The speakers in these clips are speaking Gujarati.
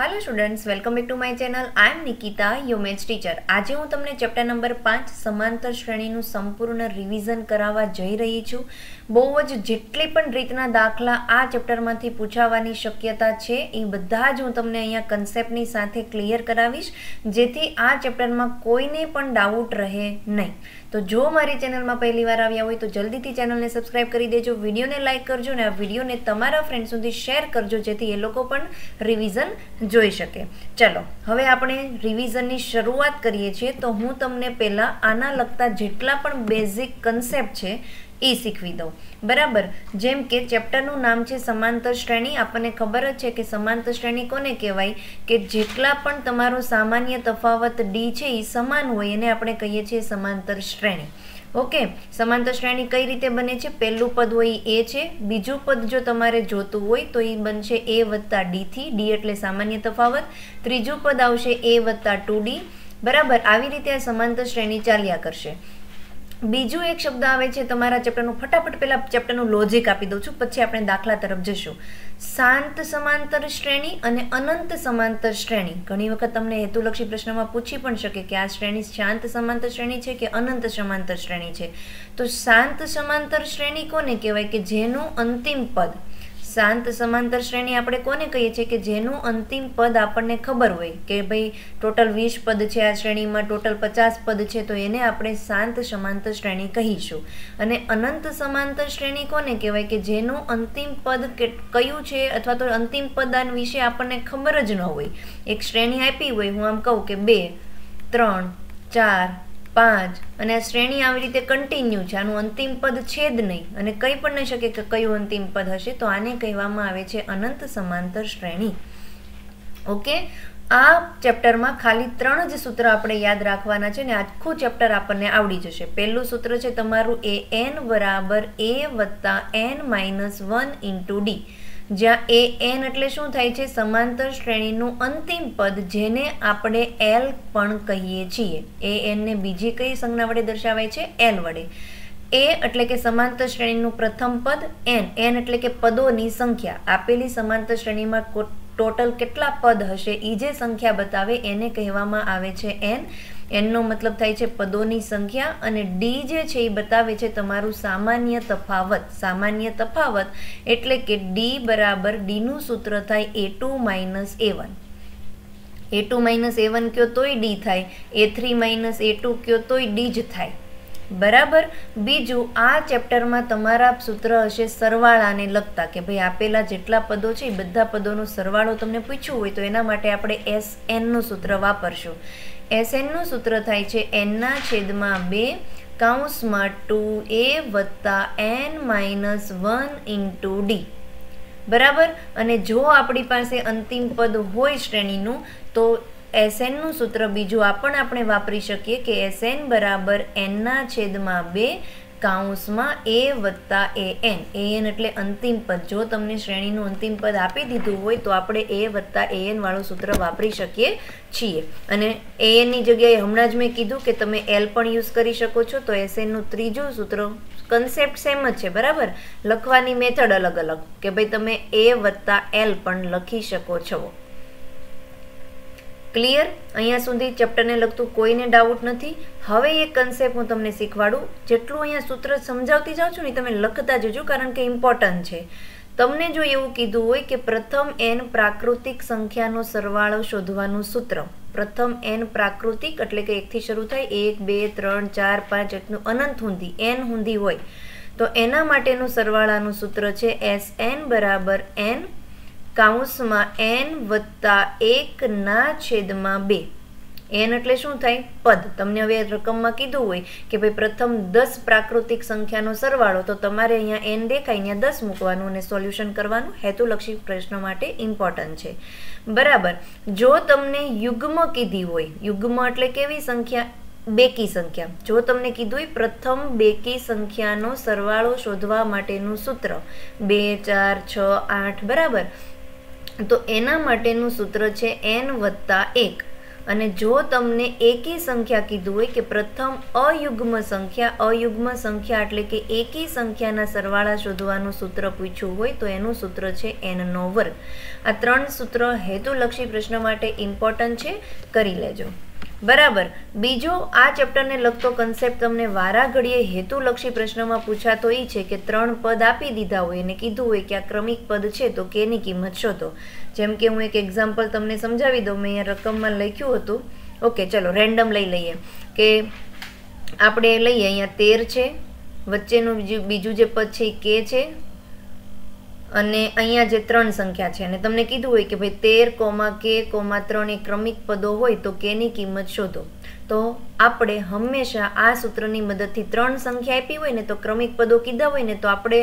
hello students welcome back to my channel I am Nikita your maths teacher આજે હું તમને ચેપ્ટર નંબર પાંચ સમાંતર શ્રેણીનું સંપૂર્ણ રિવિઝન કરાવવા જઈ રહી છું બહુ જ જેટલી પણ રીતના દાખલા આ ચેપ્ટરમાંથી પૂછાવાની શક્યતા છે એ બધા જ હું તમને અહીંયા કન્સેપ્ટની સાથે ક્લિયર કરાવીશ જેથી આ ચેપ્ટરમાં કોઈને પણ ડાઉટ રહે નહીં તો જો મારી ચેનલમાં પહેલી વાર આવ્યા હોય તો જલ્દીથી ચેનલને સબસ્ક્રાઈબ કરી દેજો વિડીયોને લાઇક કરજો અને આ વિડીયોને તમારા ફ્રેન્ડ સુધી શેર કરજો જેથી એ લોકો પણ રિવિઝન જોઈ શકે ચલો હવે આપણે રિવિઝનની શરૂઆત કરીએ છીએ તો હું તમને પહેલાં આના લગતા જેટલા પણ બેઝિક કન્સેપ્ટ છે એ શીખવી દઉં બરાબર જેમ કે ચેપ્ટરનું નામ છે સમાંતર શ્રેણી આપણને ખબર જ છે કે સમાંતર શ્રેણી કોને કહેવાય કે જેટલા પણ તમારો સામાન્ય તફાવત ડી છે એ સમાન હોય એને આપણે કહીએ છીએ સમાંતર શ્રેણી ઓકે સમાંતર શ્રેણી કઈ રીતે બને છે પહેલું પદ હોય એ છે બીજું પદ જો તમારે જોતું હોય તો એ બનશે એ વત્તા ડીથી ડી એટલે સામાન્ય તફાવત ત્રીજું પદ આવશે એ વત્તા ટુ ડી બરાબર આવી રીતે આ સમાંતર શ્રેણી ચાલ્યા કરશે બીજું એક શબ્દ આવે છે તમારા ચેપ્ટરનું ફટાફટ પહેલાં ચેપ્ટરનું લોજિક આપી દઉં છું પછી આપણે દાખલા તરફ જશું શાંત સમાંતર શ્રેણી અને અનંત સમાંતર શ્રેણી ઘણી વખત તમને હેતુલક્ષી પ્રશ્નમાં પૂછી પણ શકે કે આ શ્રેણી શાંત સમાંતર શ્રેણી છે કે અનંત સમાંતર શ્રેણી છે તો શાંત સમાંતર શ્રેણી કોને કહેવાય કે જેનું અંતિમ પદ શાંત સમાંતર શ્રેણી આપણે કોને કહીએ છીએ કે જેનું અંતિમ પદ આપણને ખબર હોય કે ભાઈ ટોટલ વીસ પદ છે આ શ્રેણીમાં ટોટલ પચાસ પદ છે તો એને આપણે શાંત સમાંતર શ્રેણી કહીશું અને અનંત સમાંતર શ્રેણી કોને કહેવાય કે જેનું અંતિમ પદ કયું છે અથવા તો અંતિમ પદ વિશે આપણને ખબર જ ન હોય એક શ્રેણી આપી હોય હું આમ કહું કે બે ત્રણ ચાર પાંચ અને આ શ્રેણી આવી રીતે કન્ટિન્યુ છે આનું અંતિમ પદ છેદ નહીં અને કંઈ પણ નહીં શકે કે કયું અંતિમ પદ હશે તો આને કહેવામાં આવે છે અનંત સમાંતર શ્રેણી ઓકે આ ચેપ્ટરમાં ખાલી ત્રણ જ સૂત્ર આપણે યાદ રાખવાના છે ને આખું ચેપ્ટર આપણને આવડી જશે પહેલું સૂત્ર છે તમારું એ એન બરાબર એ વત્તા n minus one into d જ્યાં એ એન એટલે શું થાય છે સમાંતર શ્રેણીનું અંતિમ પદ જેને આપણે એલ પણ કહીએ છીએ એ એનને બીજી કઈ સંજ્ઞા વડે દર્શાવાય છે એલ વડે એ એટલે કે સમાંતર શ્રેણીનું પ્રથમ પદ એન એન એટલે કે પદોની સંખ્યા આપેલી સમાંતર શ્રેણીમાં ટોટલ કેટલા પદ હશે એ જે સંખ્યા બતાવે એને કહેવામાં આવે છે એન એનનો મતલબ થાય છે પદોની સંખ્યા અને ડી જે છે એ બતાવે છે તમારું સામાન્ય તફાવત સામાન્ય તફાવત એટલે કે ડી બરાબર ડીનું સૂત્ર થાય a two minus a one a two minus a one કયો તોય ડી થાય a three minus a two કયો તોય ડી જ થાય બરાબર બીજું આ ચેપ્ટરમાં તમારા સૂત્ર હશે સરવાળાને લગતા કે ભાઈ આપેલા જેટલા પદો છે એ બધા પદોનો સરવાળો તમને પૂછ્યું હોય તો એના માટે આપણે એસ એનનું સૂત્ર વાપરશું એસએનનું સૂત્ર થાય છે એનના છેદમાં બે કાઉન્સમાં ટુ એ વત્તા n minus one into d બરાબર અને જો આપણી પાસે અંતિમ પદ હોય શ્રેણીનું તો એસએનનું સૂત્ર બીજું આ પણ આપણે વાપરી શકીએ કે એસએન બરાબર એનના છેદમાં બે કાઉન્સમાં એ વત્તા એ એન એ એન એટલે અંતિમ પદ જો તમને શ્રેણીનું અંતિમ પદ આપી દીધું હોય તો આપણે એ વત્તા એ વાળું સૂત્ર વાપરી શકીએ છીએ અને એ એનની જગ્યાએ હમણાં જ મેં કીધું કે તમે એલ પણ યુઝ કરી શકો છો તો એસ એનનું ત્રીજું સૂત્ર કન્સેપ્ટ સેમ જ છે બરાબર લખવાની મેથડ અલગ અલગ કે ભાઈ તમે એ વત્તા એલ પણ લખી શકો છો ક્લિયર અહીંયા સુધી ચેપ્ટરને લગતું કોઈને ડાઉટ નથી હવે એ કન્સેપ્ટ હું તમને શીખવાડું જેટલું અહીંયા સૂત્ર સમજાવતી જાઉં છું ને તમે લખતા જજો કારણ કે ઇમ્પોર્ટન્ટ છે તમને જો એવું કીધું હોય કે પ્રથમ એન પ્રાકૃતિક સંખ્યાનો સરવાળો શોધવાનું સૂત્ર પ્રથમ એન પ્રાકૃતિક એટલે કે એકથી શરૂ થાય એક બે ત્રણ ચાર પાંચ એટલું અનંત હુંધી એન હુંધી હોય તો એના માટેનું સરવાળાનું સૂત્ર છે એસ એન બરાબર એન કાઉન્સમાં એન વત્તા એકના છેદમાં બે એન એટલે શું થાય પદ તમને હવે રકમમાં કીધું હોય કે ભાઈ પ્રથમ દસ પ્રાકૃતિક સંખ્યાનો સરવાળો તો તમારે અહીંયા એન દેખાય અહીંયા દસ મૂકવાનું અને સોલ્યુશન કરવાનું હેતુલક્ષી પ્રશ્નો માટે ઇમ્પોર્ટન્ટ છે બરાબર જો તમને યુગ્મ કીધી હોય યુગ્મ એટલે કેવી સંખ્યા બેકી સંખ્યા જો તમને કીધું હોય પ્રથમ બેકી સંખ્યાનો સરવાળો શોધવા માટેનું સૂત્ર બે ચાર છ આઠ બરાબર તો એના માટેનું સૂત્ર છે એન વત્તા એક અને જો તમને એકી સંખ્યા કીધું હોય કે પ્રથમ અયુગ્મ સંખ્યા અયુગ્મ સંખ્યા એટલે કે એકી સંખ્યાના સરવાળા શોધવાનું સૂત્ર પૂછ્યું હોય તો એનું સૂત્ર છે એનનો વર્ગ આ ત્રણ સૂત્ર હેતુલક્ષી પ્રશ્ન માટે ઇમ્પોર્ટન્ટ છે કરી લેજો બરાબર બીજો આ ચેપ્ટરને લગતો કન્સેપ્ટ તમને વારાઘડીએ હેતુલક્ષી પ્રશ્નમાં પૂછાતો એ છે કે ત્રણ પદ આપી દીધા હોય અને કીધું હોય કે આ ક્રમિક પદ છે તો કેની કિંમત શોધો જેમ કે હું એક એક્ઝામ્પલ તમને સમજાવી દઉં મેં અહીંયા રકમમાં લખ્યું હતું ઓકે ચલો રેન્ડમ લઈ લઈએ કે આપણે લઈએ અહીંયા તેર છે વચ્ચેનું બીજું જે પદ છે એ કે છે અને અહીંયા જે ત્રણ સંખ્યા છે અને તમને કીધું હોય કે ભાઈ તેર કોમા કે કોમા ત્રણ એ ક્રમિક પદો હોય તો કેની કિંમત શોધો તો આપણે હંમેશા આ સૂત્રની મદદથી ત્રણ સંખ્યા આપી હોય ને તો ક્રમિક પદો કીધા હોય ને તો આપણે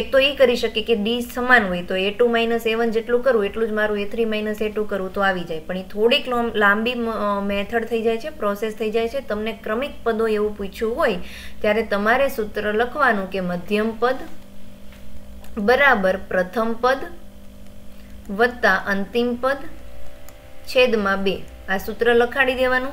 એક તો એ કરી શકીએ કે ડી સમાન હોય તો a two minus a one જેટલું કરવું એટલું જ મારું a three minus a two કરવું તો આવી જાય પણ એ થોડીક લાંબી મેથડ થઈ જાય છે પ્રોસેસ થઈ જાય છે તમને ક્રમિક પદો એવું પૂછ્યું હોય ત્યારે તમારે સૂત્ર લખવાનું કે મધ્યમ પદ બરાબર પ્રથમ પદ વત્તા અંતિમ પદ છેદમાં બે આ સૂત્ર લખાડી દેવાનું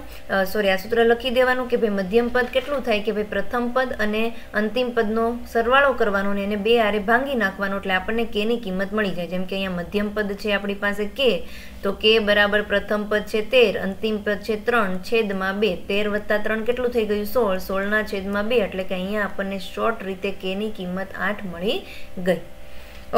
સોરી આ સૂત્ર લખી દેવાનું કે ભાઈ મધ્યમ પદ કેટલું થાય કે ભાઈ પ્રથમ પદ અને અંતિમ પદનો સરવાળો કરવાનો ને એને બે આરે ભાંગી નાખવાનો એટલે આપણને કેની કિંમત મળી જાય જેમ કે અહીંયા મધ્યમ પદ છે આપણી પાસે કે તો કે બરાબર પ્રથમ પદ છે તેર અંતિમ પદ છે ત્રણ છેદમાં બે તેર વત્તા ત્રણ કેટલું થઈ ગયું સોળ સોળના છેદમાં બે એટલે કે અહીંયા આપણને શોર્ટ રીતે કેની કિંમત આઠ મળી ગઈ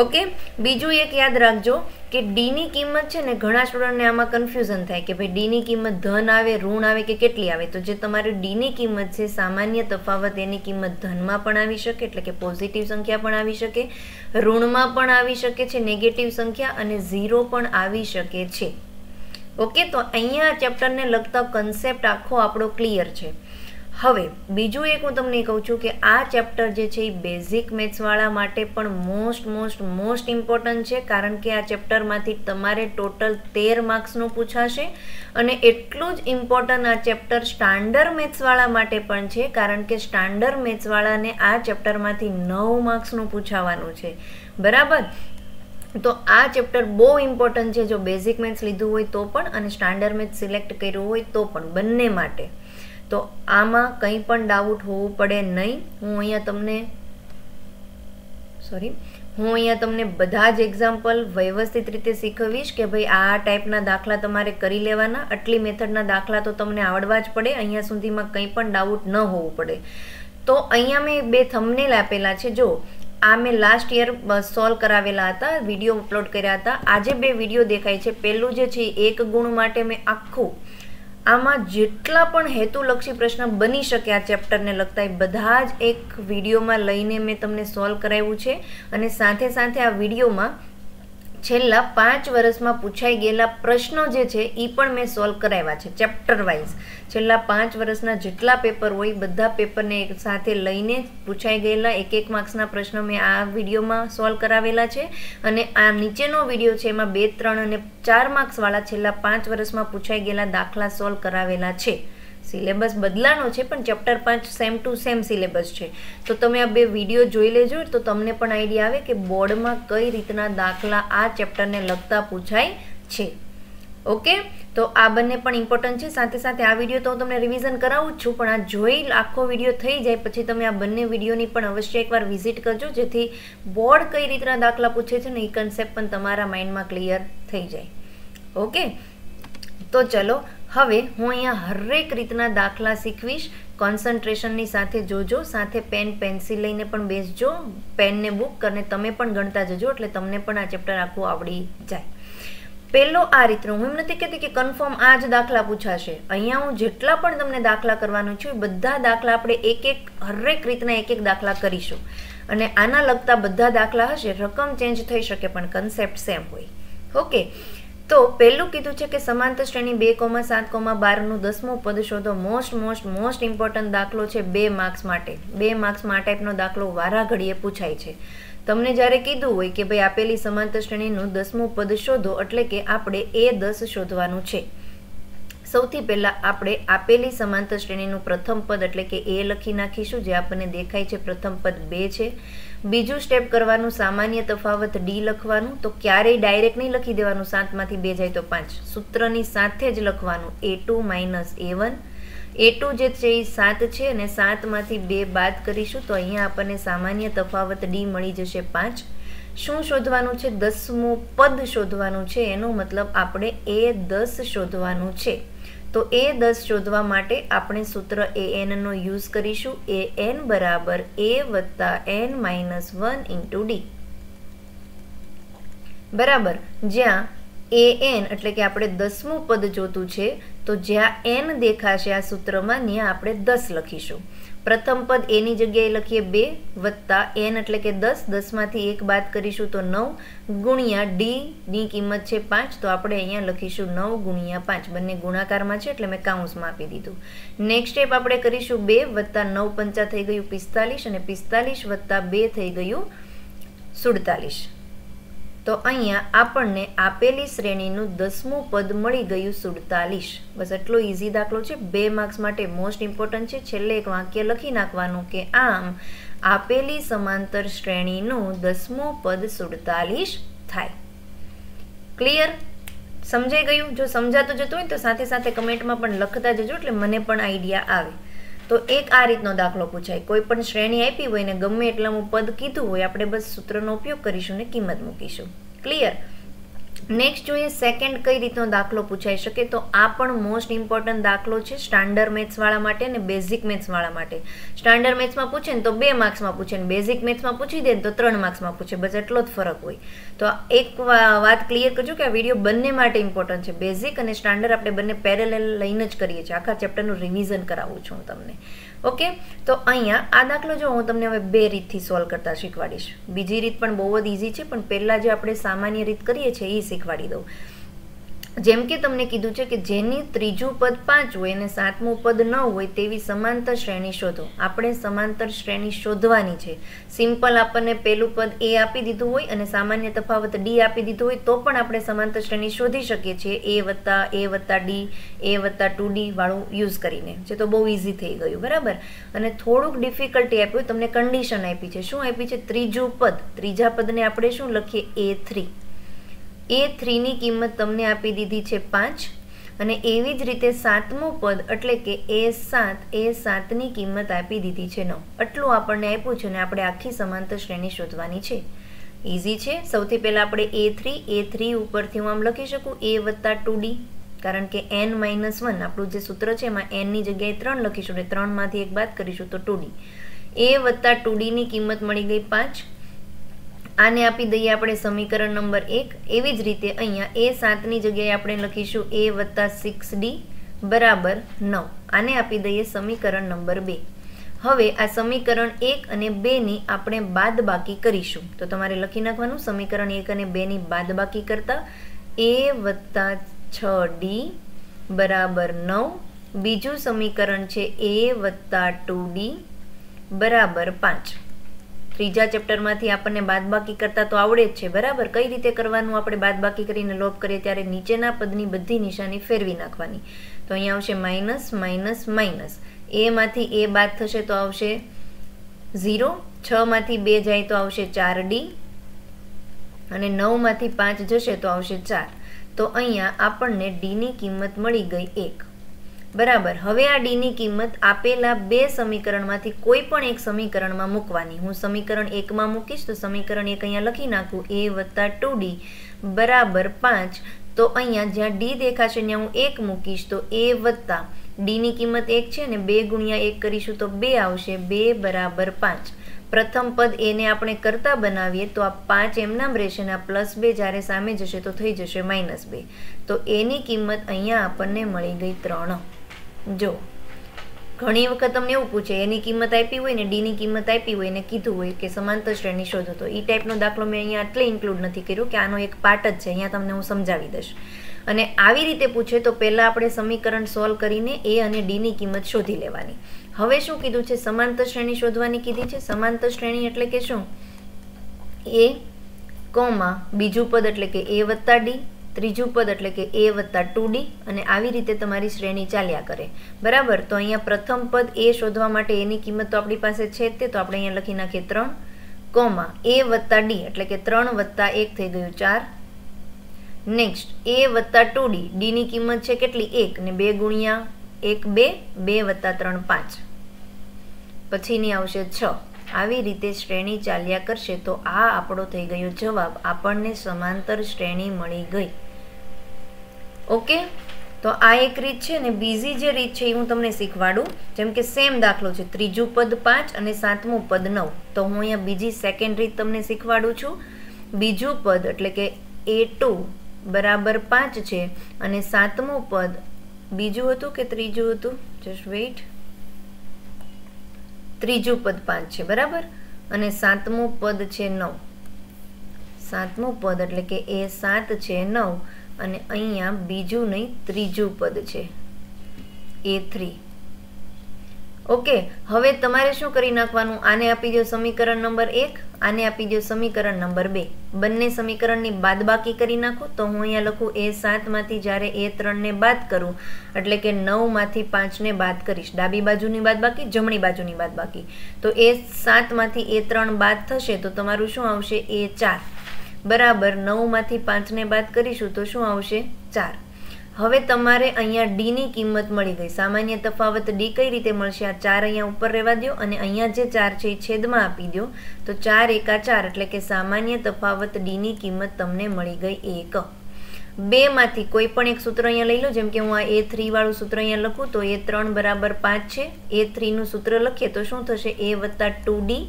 ઓકે બીજું એક યાદ રાખજો કે ડીની કિંમત છે ને ઘણા સ્ટુડન્ટને આમાં કન્ફ્યુઝન થાય કે ભાઈ ડીની કિંમત ધન આવે ઋણ આવે કે કેટલી આવે તો જે તમારી ડીની કિંમત છે સામાન્ય તફાવત એની કિંમત ધનમાં પણ આવી શકે એટલે કે પોઝિટિવ સંખ્યા પણ આવી શકે ઋણમાં પણ આવી શકે છે નેગેટિવ સંખ્યા અને ઝીરો પણ આવી શકે છે ઓકે તો અહીંયા ચેપ્ટરને લગતા કન્સેપ્ટ આખો આપણો ક્લિયર છે હવે બીજું એક હું તમને કહું છું કે આ ચેપ્ટર જે છે એ બેઝિક મેથ્સવાળા માટે પણ મોસ્ટ મોસ્ટ મોસ્ટ ઇમ્પોર્ટન્ટ છે કારણ કે આ ચેપ્ટરમાંથી તમારે ટોટલ તેર માર્ક્સનું પૂછાશે અને એટલું જ ઇમ્પોર્ટન્ટ આ ચેપ્ટર સ્ટાન્ડર્ડ મેથ્સવાળા માટે પણ છે કારણ કે સ્ટાન્ડર્ડ મેથ્સવાળાને આ ચેપ્ટરમાંથી નવ માર્ક્સનું પૂછાવાનું છે બરાબર તો આ ચેપ્ટર બહુ ઇમ્પોર્ટન્ટ છે જો બેઝિક મેથ્સ લીધું હોય તો પણ અને સ્ટાન્ડર્ડ મેથ્સ સિલેક્ટ કર્યું હોય તો પણ બંને માટે તો આમાં કંઈ પણ ડાઉટ હોવું પડે નહીં હું અહીંયા તમને સોરી હું અહીંયા તમને બધા જ એક્ઝામ્પલ વ્યવસ્થિત રીતે શીખવીશ કે ભાઈ આ ટાઈપના દાખલા તમારે કરી લેવાના આટલી મેથડના દાખલા તો તમને આવડવા જ પડે અહીંયા સુધીમાં કંઈ પણ ડાઉટ ન હોવું પડે તો અહીંયા મેં બે થમનેલ આપેલા છે જો આ મેં લાસ્ટ યર સોલ્વ કરાવેલા હતા વિડીયો અપલોડ કર્યા હતા આજે બે વિડીયો દેખાય છે પહેલું જે છે એક ગુણ માટે મેં આખું આમાં જેટલા પણ હેતુલક્ષી પ્રશ્ન બની શકે આ ચેપ્ટરને લગતા એ બધા જ એક વિડીયોમાં લઈને મેં તમને સોલ્વ કરાવ્યું છે અને સાથે સાથે આ વિડીયોમાં છેલ્લા પાંચ વર્ષમાં પૂછાઈ ગયેલા પ્રશ્નો જે છે એ પણ મેં સોલ્વ કરાવ્યા છે ચેપ્ટર વાઇઝ છેલ્લા પાંચ વર્ષના જેટલા પેપર હોય બધા પેપરને એક સાથે લઈને પૂછાઈ ગયેલા એક એક માર્ક્સના પ્રશ્નો મેં આ વિડીયોમાં સોલ્વ કરાવેલા છે અને આ નીચેનો વિડીયો છે એમાં બે ત્રણ અને ચાર માર્ક્સવાળા છેલ્લા પાંચ વર્ષમાં પૂછાઈ ગયેલા દાખલા સોલ્વ કરાવેલા છે સિલેબસ બદલાનો છે પણ ચેપ્ટર પાંચ સેમ ટુ સેમ સિલેબસ છે તો તમે આ બે વિડીયો જોઈ લેજો તો તમને પણ આઈડિયા આવે કે બોર્ડમાં કઈ રીતના દાખલા આ ચેપ્ટરને લગતા પૂછાય છે ઓકે તો આ બંને પણ ઇમ્પોર્ટન્ટ છે સાથે સાથે આ વિડીયો તો હું તમને રિવિઝન કરાવું છું પણ આ જોઈ આખો વિડીયો થઈ જાય પછી તમે આ બંને વિડીયોની પણ અવશ્ય એકવાર વિઝિટ કરજો જેથી બોર્ડ કઈ રીતના દાખલા પૂછે છે ને એ કન્સેપ્ટ પણ તમારા માઇન્ડમાં ક્લિયર થઈ જાય ઓકે તો ચલો હવે હું અહીંયા હરેક રીતના દાખલા શીખવીશ કોન્સન્ટ્રેશનની સાથે જોજો સાથે પેન પેન્સિલ લઈને પણ બેસજો પેનને બુક કરીને તમે પણ ગણતા જજો એટલે તમને પણ આ ચેપ્ટર આખું આવડી જાય પહેલો આ રીતનો હું એમ નથી કહેતી કે કન્ફર્મ આ જ દાખલા પૂછાશે અહીંયા હું જેટલા પણ તમને દાખલા કરવાનું છું એ બધા દાખલા આપણે એક એક હરેક રીતના એક એક દાખલા કરીશું અને આના લગતા બધા દાખલા હશે રકમ ચેન્જ થઈ શકે પણ કન્સેપ્ટ સેમ હોય ઓકે તો પહેલું કીધું છે કે સમાંતર શ્રેણી બે કોમા સાત કોમા બારનું દસમું પદ શોધો મોસ્ટ મોસ્ટ મોસ્ટ ઇમ્પોર્ટન્ટ દાખલો છે બે માર્ક્સ માટે બે માર્ક્સમાં આ ટાઈપનો દાખલો વારાઘડીએ પૂછાય છે તમને જ્યારે કીધું હોય કે ભાઈ આપેલી સમાંતર શ્રેણીનું દસમું પદ શોધો એટલે કે આપણે એ દસ શોધવાનું છે સૌથી પહેલાં આપણે આપેલી સમાંતર શ્રેણીનું પ્રથમ પદ એટલે કે એ લખી નાખીશું જે આપણને દેખાય છે પ્રથમ પદ બે છે બીજું સ્ટેપ કરવાનું સામાન્ય તફાવત ડી લખવાનું તો ક્યારેય ડાયરેક્ટ નહીં લખી દેવાનું સાતમાંથી બે જાય તો પાંચ સૂત્રની સાથે જ લખવાનું a two minus a one a two જે છે એ સાત છે અને સાતમાંથી બે બાદ કરીશું તો અહીંયા આપણને સામાન્ય તફાવત ડી મળી જશે પાંચ શું શોધવાનું છે દસમું પદ શોધવાનું છે એનો મતલબ આપણે એ દસ શોધવાનું છે તો એ દસ શોધવા માટે આપણે સૂત્ર એ એનનો યુઝ કરીશું એ એન બરાબર એ વત્તા n minus one into d બરાબર જ્યાં એ એન એટલે કે આપણે દસમું પદ જોતું છે તો જ્યાં એન દેખાશે આ સૂત્રમાં ત્યાં આપણે દસ લખીશું પ્રથમ પદ એની જગ્યાએ લખીએ બે વત્તા એન એટલે કે દસ દસમાંથી એક બાદ કરીશું તો નવ ગુણ્યા ડીની કિંમત છે પાંચ તો આપણે અહીંયા લખીશું નવ ગુણ્યા પાંચ બંને ગુણાકારમાં છે એટલે મેં કાઉન્સમાં આપી દીધું નેક્સ્ટ સ્ટેપ આપણે કરીશું બે વત્તા નવ પંચા થઈ ગયું પિસ્તાલીસ અને પિસ્તાલીસ વત્તા બે થઈ ગયું સુડતાલીસ તો અહીંયા આપણને આપેલી શ્રેણીનું દસમું પદ મળી ગયું સુડતાલીસ બસ એટલો ઇઝી દાખલો છે બે માર્ક્સ માટે મોસ્ટ ઇમ્પોર્ટન્ટ છે છેલ્લે એક વાક્ય લખી નાખવાનું કે આમ આપેલી સમાંતર શ્રેણીનું દસમું પદ સુડતાલીસ થાય ક્લિયર સમજાઈ ગયું જો સમજાતું જતું હોય તો સાથે સાથે કમેન્ટમાં પણ લખતા જજો એટલે મને પણ આઈડિયા આવે તો એક આ રીતનો દાખલો પૂછાય કોઈ પણ શ્રેણી આપી હોય ને ગમે એટલાનું પદ કીધું હોય આપણે બસ સૂત્રનો ઉપયોગ કરીશું ને કિંમત મૂકીશું ક્લિયર નેક્સ્ટ જોઈએ સેકન્ડ કઈ રીતનો દાખલો પૂછાઈ શકે તો આ પણ મોસ્ટ ઇમ્પોર્ટન્ટ દાખલો છે સ્ટાન્ડર્ડ મેથ્સવાળા માટે અને બેઝિક મેથ્સવાળા માટે સ્ટાન્ડર્ડ મેથ્સમાં પૂછે ને તો બે માર્ક્સમાં પૂછે ને બેઝિક મેથ્સમાં પૂછી દે ને તો ત્રણ માર્ક્સમાં પૂછે બસ એટલો જ ફરક હોય તો એક વાત ક્લિયર કરજો કે આ વિડીયો બંને માટે ઇમ્પોર્ટન્ટ છે બેઝિક અને સ્ટાન્ડર્ડ આપણે બંને પેરેલલ લઈને જ કરીએ છીએ આખા ચેપ્ટરનું રિવિઝન કરાવું છું હું તમને ઓકે તો અહીંયા આ દાખલો જો હું તમને હવે બે રીતથી સોલ્વ કરતા શીખવાડીશ બીજી રીત પણ બહુ જ ઇઝી છે પણ પહેલાં જે આપણે સામાન્ય રીત કરીએ છીએ એ શીખવાડી દઉં જેમ કે તમને કીધું છે કે જેની ત્રીજું પદ પાંચ હોય અને સાતમું પદ ન હોય તેવી સમાંતર શ્રેણી શોધો આપણે સમાંતર શ્રેણી શોધવાની છે સિમ્પલ આપણને પહેલું પદ એ આપી દીધું હોય અને સામાન્ય તફાવત ડી આપી દીધું હોય તો પણ આપણે સમાંતર શ્રેણી શોધી શકીએ છીએ એ વત્તા એ વત્તા ડી એ વત્તા ટુ ડી વાળું યુઝ કરીને જે તો બહુ ઇઝી થઈ ગયું બરાબર અને થોડુંક ડિફિકલ્ટી આપ્યું તમને કન્ડિશન આપી છે શું આપી છે ત્રીજું પદ ત્રીજા પદને આપણે શું લખીએ એ થ્રી એ થ્રીની કિંમત તમને આપી દીધી છે પાંચ અને એવી જ રીતે સાતમું પદ એટલે કે એ સાત એ સાતની કિંમત આપી દીધી છે નવ આટલું આપણને આપ્યું છે અને આપણે આખી સમાંતર શ્રેણી શોધવાની છે ઇઝી છે સૌથી પહેલાં આપણે એ થ્રી એ થ્રી ઉપરથી હું આમ લખી શકું એ વત્તા ટુ ડી કારણ કે એન માઇનસ વન આપણું જે સૂત્ર છે એમાં એનની જગ્યાએ ત્રણ લખીશું એટલે ત્રણમાંથી એક બાદ કરીશું તો ટુ ડી એ વત્તા ટુ ડીની કિંમત મળી ગઈ પાંચ આને આપી દઈએ આપણે સમીકરણ નંબર એક એવી જ રીતે અહીંયા એ સાતની જગ્યાએ આપણે લખીશું એ વત્તા સિક્સ ડી બરાબર નવ આને આપી દઈએ સમીકરણ નંબર બે હવે આ સમીકરણ એક અને બેની આપણે બાદબાકી કરીશું તો તમારે લખી નાખવાનું સમીકરણ એક અને બેની બાદબાકી કરતા એ વત્તા છ ડી બરાબર નવ બીજું સમીકરણ છે એ વત્તા ટુ ડી બરાબર પાંચ ત્રીજા ચેપ્ટરમાંથી આપણને બાદબાકી કરતા તો આવડે જ છે બરાબર કઈ રીતે કરવાનું આપણે બાદબાકી કરીને લોપ કરીએ ત્યારે નીચેના પદની બધી નિશાની ફેરવી નાખવાની તો અહીંયા આવશે માઇનસ માઇનસ માઇનસ એમાંથી એ બાદ થશે તો આવશે ઝીરો છમાંથી બે જાય તો આવશે ચાર ડી અને નવમાંથી પાંચ જશે તો આવશે ચાર તો અહીંયા આપણને ડીની કિંમત મળી ગઈ એક બરાબર હવે આ ની કિંમત આપેલા બે સમીકરણમાંથી કોઈ પણ એક સમીકરણમાં મૂકવાની હું સમીકરણ એકમાં મૂકીશ તો સમીકરણ એક અહીંયા લખી નાખું એ વત્તા ટુ ડી બરાબર પાંચ તો અહીંયા જ્યાં ડી દેખાશે ત્યાં હું એક મૂકીશ તો એ વત્તા ની કિંમત એક છે ને બે ગુણ્યા એક કરીશું તો બે આવશે બે બરાબર પાંચ પ્રથમ પદ એને આપણે કરતા બનાવીએ તો આ પાંચ એમનામ રહેશે ને આ પ્લસ બે જ્યારે સામે જશે તો થઈ જશે માઇનસ બે તો એની કિંમત અહીંયા આપણને મળી ગઈ ત્રણ જો ઘણી વખત તમને એવું પૂછે એની કિંમત આપી હોય ને ડીની કિંમત આપી હોય ને કીધું હોય કે સમાંતર શ્રેણી શોધો તો એ ટાઈપનો દાખલો મેં અહીંયા એટલે ઇન્ક્લુડ નથી કર્યું કે આનો એક પાર્ટ જ છે અહીંયા તમને હું સમજાવી દઈશ અને આવી રીતે પૂછે તો પહેલાં આપણે સમીકરણ સોલ્વ કરીને એ અને ડીની કિંમત શોધી લેવાની હવે શું કીધું છે સમાંતર શ્રેણી શોધવાની કીધી છે સમાંતર શ્રેણી એટલે કે શું એ કોમાં બીજું પદ એટલે કે એ વત્તા ડી ત્રીજું પદ એટલે કે એ વત્તા ટુ ડી અને આવી રીતે તમારી શ્રેણી ચાલ્યા કરે બરાબર તો અહીંયા પ્રથમ પદ એ શોધવા માટે એની કિંમત તો આપણી પાસે છે જ તે તો આપણે અહીંયા લખી નાખીએ ત્રણ કોમા એ વત્તા ડી એટલે કે ત્રણ વત્તા એક થઈ ગયું ચાર નેક્સ્ટ એ વત્તા ટુ ડી ડીની કિંમત છે કેટલી એક ને બે ગુણ્યા એક બે બે વત્તા ત્રણ પાંચ પછીની આવશે છ આવી રીતે શ્રેણી ચાલ્યા કરશે તો આ આપણો થઈ ગયો જવાબ આપણને સમાંતર શ્રેણી મળી ગઈ ઓકે તો આ એક રીત છે અને બીજી જે રીત છે એ હું તમને શીખવાડું જેમ કે સેમ દાખલો છે ત્રીજું પદ પાંચ અને સાતમું પદ નવ તો હું અહીંયા બીજી સેકન્ડ રીત તમને શીખવાડું છું બીજું પદ એટલે કે એ ટુ બરાબર પાંચ છે અને સાતમું પદ બીજું હતું કે ત્રીજું હતું જસ્ટ વેઇટ ત્રીજું પદ પાંચ છે બરાબર અને સાતમું પદ છે નવ સાતમું પદ એટલે કે એ સાત છે નવ અને અહીંયા બીજું નહીં ત્રીજું પદ છે એ થ્રી ઓકે હવે તમારે શું કરી નાખવાનું આને આપી દો સમીકરણ નંબર એક આને આપી દો સમીકરણ નંબર બે બંને સમીકરણની બાદબાકી કરી નાખું તો હું અહીંયા લખું એ સાતમાંથી જ્યારે એ ત્રણને બાદ કરું એટલે કે નવમાંથી પાંચને બાદ કરીશ ડાબી બાજુની બાદબાકી જમણી બાજુની બાદબાકી તો એ સાતમાંથી એ ત્રણ બાદ થશે તો તમારું શું આવશે એ ચાર બરાબર નવમાંથી પાંચને બાદ કરીશું તો શું આવશે ચાર હવે તમારે અહીંયા ડીની કિંમત મળી ગઈ સામાન્ય તફાવત ડી કઈ રીતે મળશે આ ચાર અહીંયા ઉપર રહેવા દો અને અહીંયા જે ચાર છે એ છેદમાં આપી દો તો ચાર એકા ચાર એટલે કે સામાન્ય તફાવત ડીની કિંમત તમને મળી ગઈ એક બેમાંથી કોઈ પણ એક સૂત્ર અહીંયા લઈ લો જેમ કે હું આ એ થ્રી વાળું સૂત્ર અહીંયા લખું તો એ ત્રણ બરાબર પાંચ છે એ થ્રીનું સૂત્ર લખીએ તો શું થશે એ વત્તા ટુ ડી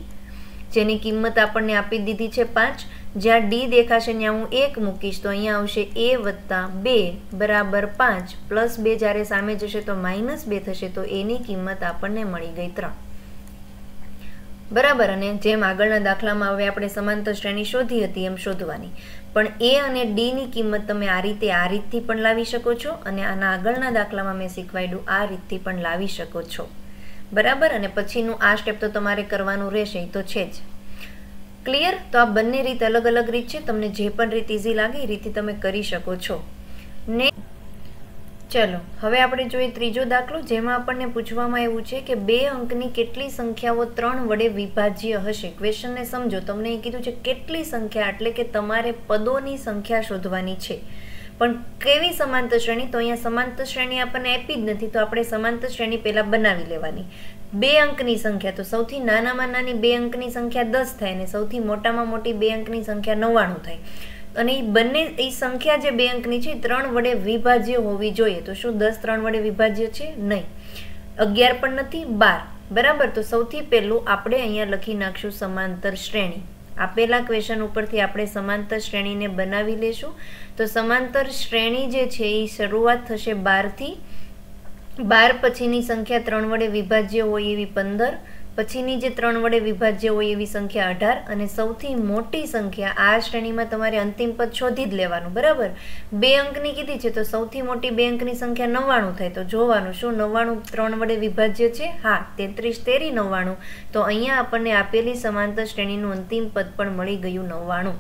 જેની કિંમત આપણને આપી દીધી છે પાંચ જ્યાં ડી દેખાશે ત્યાં હું એક મૂકીશ તો અહીંયા આવશે એ વત્તા બે બરાબર પાંચ પ્લસ બે જ્યારે સામે જશે તો માઇનસ બે થશે તો એની કિંમત આપણને મળી ગઈ ત્રણ બરાબર અને જેમ આગળના દાખલામાં હવે આપણે સમાંતર શ્રેણી શોધી હતી એમ શોધવાની પણ એ અને ડીની કિંમત તમે આ રીતે આ રીતથી પણ લાવી શકો છો અને આના આગળના દાખલામાં મેં શીખવાડ્યું આ રીતથી પણ લાવી શકો છો બરાબર અને પછીનું આ સ્ટેપ તો તમારે કરવાનું રહેશે તો છે જ ક્લિયર તો આ બંને રીત અલગ અલગ રીત છે તમને જે પણ રીત ઇઝી લાગે એ રીતે તમે કરી શકો છો ને ચલો હવે આપણે જોઈએ ત્રીજો દાખલો જેમાં આપણને પૂછવામાં એવું છે કે બે અંકની કેટલી સંખ્યાઓ ત્રણ વડે વિભાજ્ય હશે ક્વેશ્ચનને સમજો તમને એ કીધું છે કેટલી સંખ્યા એટલે કે તમારે પદોની સંખ્યા શોધવાની છે પણ કેવી સમાંતર શ્રેણી તો અહીંયા સમાંતર શ્રેણી આપણને આપી જ નથી તો આપણે સમાંતર શ્રેણી પહેલાં બનાવી લેવાની બે અંકની સંખ્યા તો સૌથી નાનામાં નાની બે અંકની સંખ્યા દસ થાય અને સૌથી મોટામાં મોટી બે અંકની સંખ્યા નવ્વાણું થાય અને એ બંને એ સંખ્યા જે બે અંકની છે ત્રણ વડે વિભાજ્ય હોવી જોઈએ તો શું દસ ત્રણ વડે વિભાજ્ય છે નહીં અગિયાર પણ નથી બાર બરાબર તો સૌથી પહેલું આપણે અહીંયા લખી નાખશું સમાંતર શ્રેણી આપેલા ક્વેશ્ચન ઉપરથી આપણે સમાંતર શ્રેણીને બનાવી લેશું તો સમાંતર શ્રેણી જે છે એ શરૂઆત થશે બારથી બાર પછીની સંખ્યા ત્રણ વડે વિભાજ્ય હોય એવી પંદર પછીની જે ત્રણ વડે વિભાજ્ય હોય એવી સંખ્યા અઢાર અને સૌથી મોટી સંખ્યા આ શ્રેણીમાં તમારે અંતિમ પદ શોધી જ લેવાનું બરાબર બે અંકની કીધી છે તો સૌથી મોટી બે અંકની સંખ્યા નવ્વાણું થાય તો જોવાનું શું નવ્વાણું ત્રણ વડે વિભાજ્ય છે હા તેત્રીસ તેરી નવ્વાણું તો અહીંયા આપણને આપેલી સમાંતર શ્રેણીનું અંતિમ પદ પણ મળી ગયું નવ્વાણું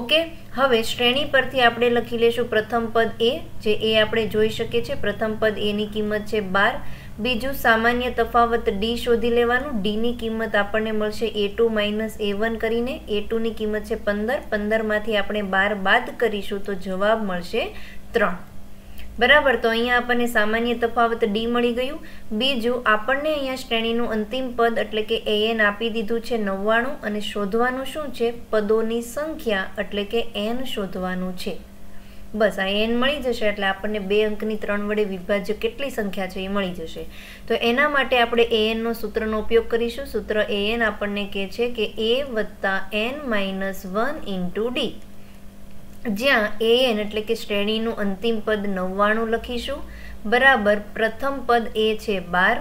ઓકે હવે શ્રેણી પરથી આપણે લખી લેશું પ્રથમ પદ એ જે એ આપણે જોઈ શકીએ છીએ પ્રથમ પદ એની કિંમત છે બાર બીજું સામાન્ય તફાવત ડી શોધી લેવાનું ડીની કિંમત આપણને મળશે a two minus a one કરીને એ ટુની કિંમત છે પંદર પંદરમાંથી આપણે બાર બાદ કરીશું તો જવાબ મળશે ત્રણ બરાબર તો અહીંયા આપણને સામાન્ય તફાવત ડી મળી ગયું બીજું આપણને અહીંયા શ્રેણીનું અંતિમ પદ એટલે કે એએન આપી દીધું છે નવ્વાણું અને શોધવાનું શું છે પદોની સંખ્યા એટલે કે એન શોધવાનું છે બસ આ એન મળી જશે એટલે આપણને બે અંકની ત્રણ વડે વિભાજ્ય કેટલી સંખ્યા છે એ મળી જશે તો એના માટે આપણે એએનનો સૂત્રનો ઉપયોગ કરીશું સૂત્ર એએન આપણને કહે છે કે એ વત્તા n minus one into d જ્યાં એએન એટલે કે શ્રેણીનું અંતિમ પદ નવ્વાણું લખીશું બરાબર પ્રથમ પદ એ છે બાર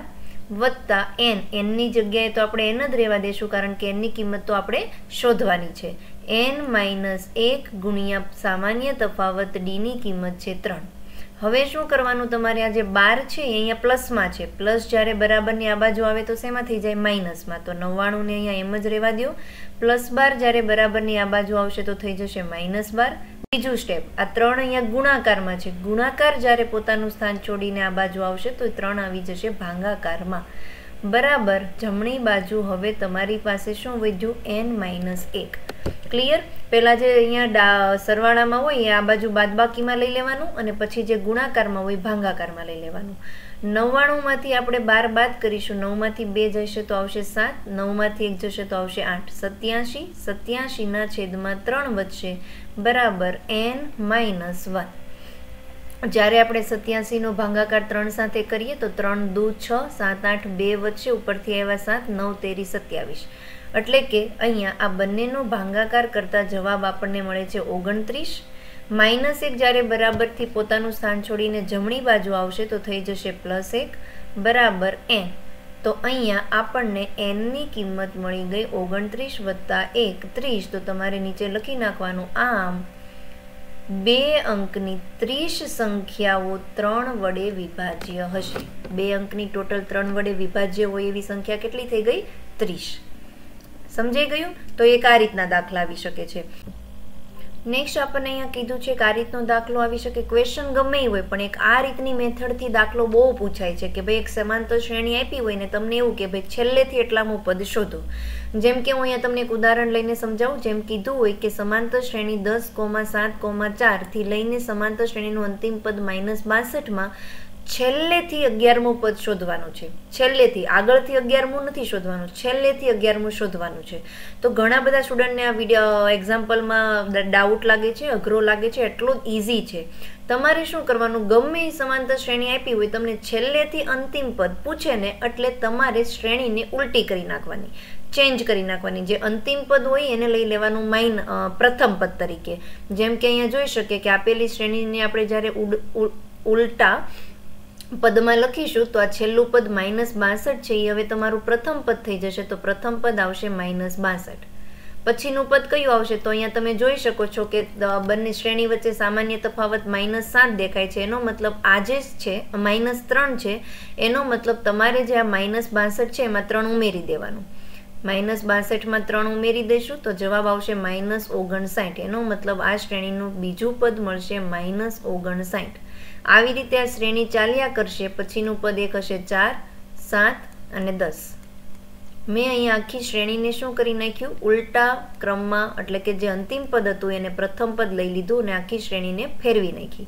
વત્તા એન એનની જગ્યાએ તો આપણે એન જ રહેવા દઈશું કારણ કે એનની કિંમત તો આપણે શોધવાની છે એન માઇનસ એક ગુણ્યા સામાન્ય તફાવત ડીની કિંમત છે ત્રણ હવે શું કરવાનું તમારે આ જે બાર છે એ અહીંયા પ્લસમાં છે પ્લસ જ્યારે બરાબરની આ બાજુ આવે તો શેમાં થઈ જાય માઇનસમાં તો નવ્વાણુંને અહીંયા એમ જ રહેવા દો પ્લસ બાર જ્યારે બરાબરની આ બાજુ આવશે તો થઈ જશે માઇનસ બાર બીજું સ્ટેપ આ ત્રણ અહીંયા ગુણાકારમાં છે ગુણાકાર જ્યારે પોતાનું સ્થાન છોડીને આ બાજુ આવશે તો ત્રણ આવી જશે ભાંગાકારમાં બરાબર જમણી બાજુ હવે તમારી પાસે શું વધ્યું એન માઇનસ એક ક્લિયર પહેલાં જે અહીંયા ડા સરવાળામાં હોય એ આ બાજુ બાદબાકીમાં લઈ લેવાનું અને પછી જે ગુણાકારમાં હોય ભાંગાકારમાં લઈ લેવાનું નવ્વાણુંમાંથી આપણે બાર બાદ કરીશું નવમાંથી બે જશે તો આવશે સાત નવમાંથી એક જશે તો આવશે આઠ સત્યાશી સત્યાશીના છેદમાં ત્રણ વધશે બરાબર એન માઇનસ વન જ્યારે આપણે સત્યાસીનો ભાંગાકાર ત્રણ સાથે કરીએ તો ત્રણ દુ છ સાત આઠ બે વચ્ચે ઉપરથી આવ્યા સાત નવ તેરી સત્યાવીસ એટલે કે અહીંયા આ બંનેનો ભાંગાકાર કરતા જવાબ આપણને મળે છે ઓગણત્રીસ માઇનસ એક જ્યારે બરાબરથી પોતાનું સ્થાન છોડીને જમણી બાજુ આવશે તો થઈ જશે પ્લસ એક બરાબર એન તો અહીંયા આપણને એનની કિંમત મળી ગઈ ઓગણત્રીસ વત્તા એક ત્રીસ તો તમારે નીચે લખી નાખવાનું આમ બે અંકની ત્રીસ સંખ્યાઓ ત્રણ વડે વિભાજ્ય હશે બે અંકની ટોટલ ત્રણ વડે વિભાજ્ય હોય એવી સંખ્યા કેટલી થઈ ગઈ ત્રીસ સમજાઈ ગયું તો એક આ રીતના દાખલા આવી શકે છે નેક્સ્ટ આપણને અહીંયા કીધું છે કે આ રીતનો દાખલો આવી શકે ક્વેશ્ચન ગમે હોય પણ એક આ રીતની મેથડથી દાખલો બહુ પૂછાય છે કે ભાઈ એક સમાંતર શ્રેણી આપી હોય ને તમને એવું કે ભાઈ છેલ્લેથી એટલામું પદ શોધો જેમ કે હું અહીંયા તમને એક ઉદાહરણ લઈને સમજાવું જેમ કીધું હોય કે સમાંતર શ્રેણી દસ કોમા સાત કોમા ચારથી લઈને સમાંતર શ્રેણીનું અંતિમ પદ માઇનસ બાસઠમાં છેલ્લેથી અગિયારમું પદ શોધવાનું છે છેલ્લેથી આગળથી અગિયારમું નથી શોધવાનું છેલ્લેથી અગિયારમું શોધવાનું છે તો ઘણા બધા સ્ટુડન્ટને આ વિડીયો એક્ઝામ્પલમાં ડાઉટ લાગે છે અઘરો લાગે છે એટલો ઇઝી છે તમારે શું કરવાનું ગમે એ સમાંતર શ્રેણી આપી હોય તમને છેલ્લેથી અંતિમ પદ પૂછે ને એટલે તમારે શ્રેણીને ઉલટી કરી નાખવાની ચેન્જ કરી નાખવાની જે અંતિમ પદ હોય એને લઈ લેવાનું માઇન પ્રથમ પદ તરીકે જેમ કે અહીંયા જોઈ શકીએ કે આપેલી શ્રેણીને આપણે જ્યારે ઉલટા પદમાં લખીશું તો આ છેલ્લું પદ માઇનસ બાસઠ છે એ હવે તમારું પ્રથમ પદ થઈ જશે તો પ્રથમ પદ આવશે માઇનસ બાસઠ પછીનું પદ કયું આવશે તો અહીંયા તમે જોઈ શકો છો કે બંને શ્રેણી વચ્ચે સામાન્ય તફાવત માઇનસ સાત દેખાય છે એનો મતલબ આજે છે માઇનસ ત્રણ છે એનો મતલબ તમારે જે આ માઇનસ બાસઠ છે એમાં ત્રણ ઉમેરી દેવાનું માઇનસ બાસઠમાં ત્રણ ઉમેરી દઈશું તો જવાબ આવશે માઇનસ ઓગણસાઠ એનો મતલબ આ શ્રેણીનું બીજું પદ મળશે માઇનસ ઓગણસાઠ આવી રીતે આ શ્રેણી ચાલ્યા કરશે પછીનું પદ એક હશે ચાર સાત અને દસ મેં અહીં આખી શ્રેણીને શું કરી નાખ્યું ઉલટા ક્રમમાં એટલે કે જે અંતિમ પદ હતું એને પ્રથમ પદ લઈ લીધું અને આખી શ્રેણીને ફેરવી નાખી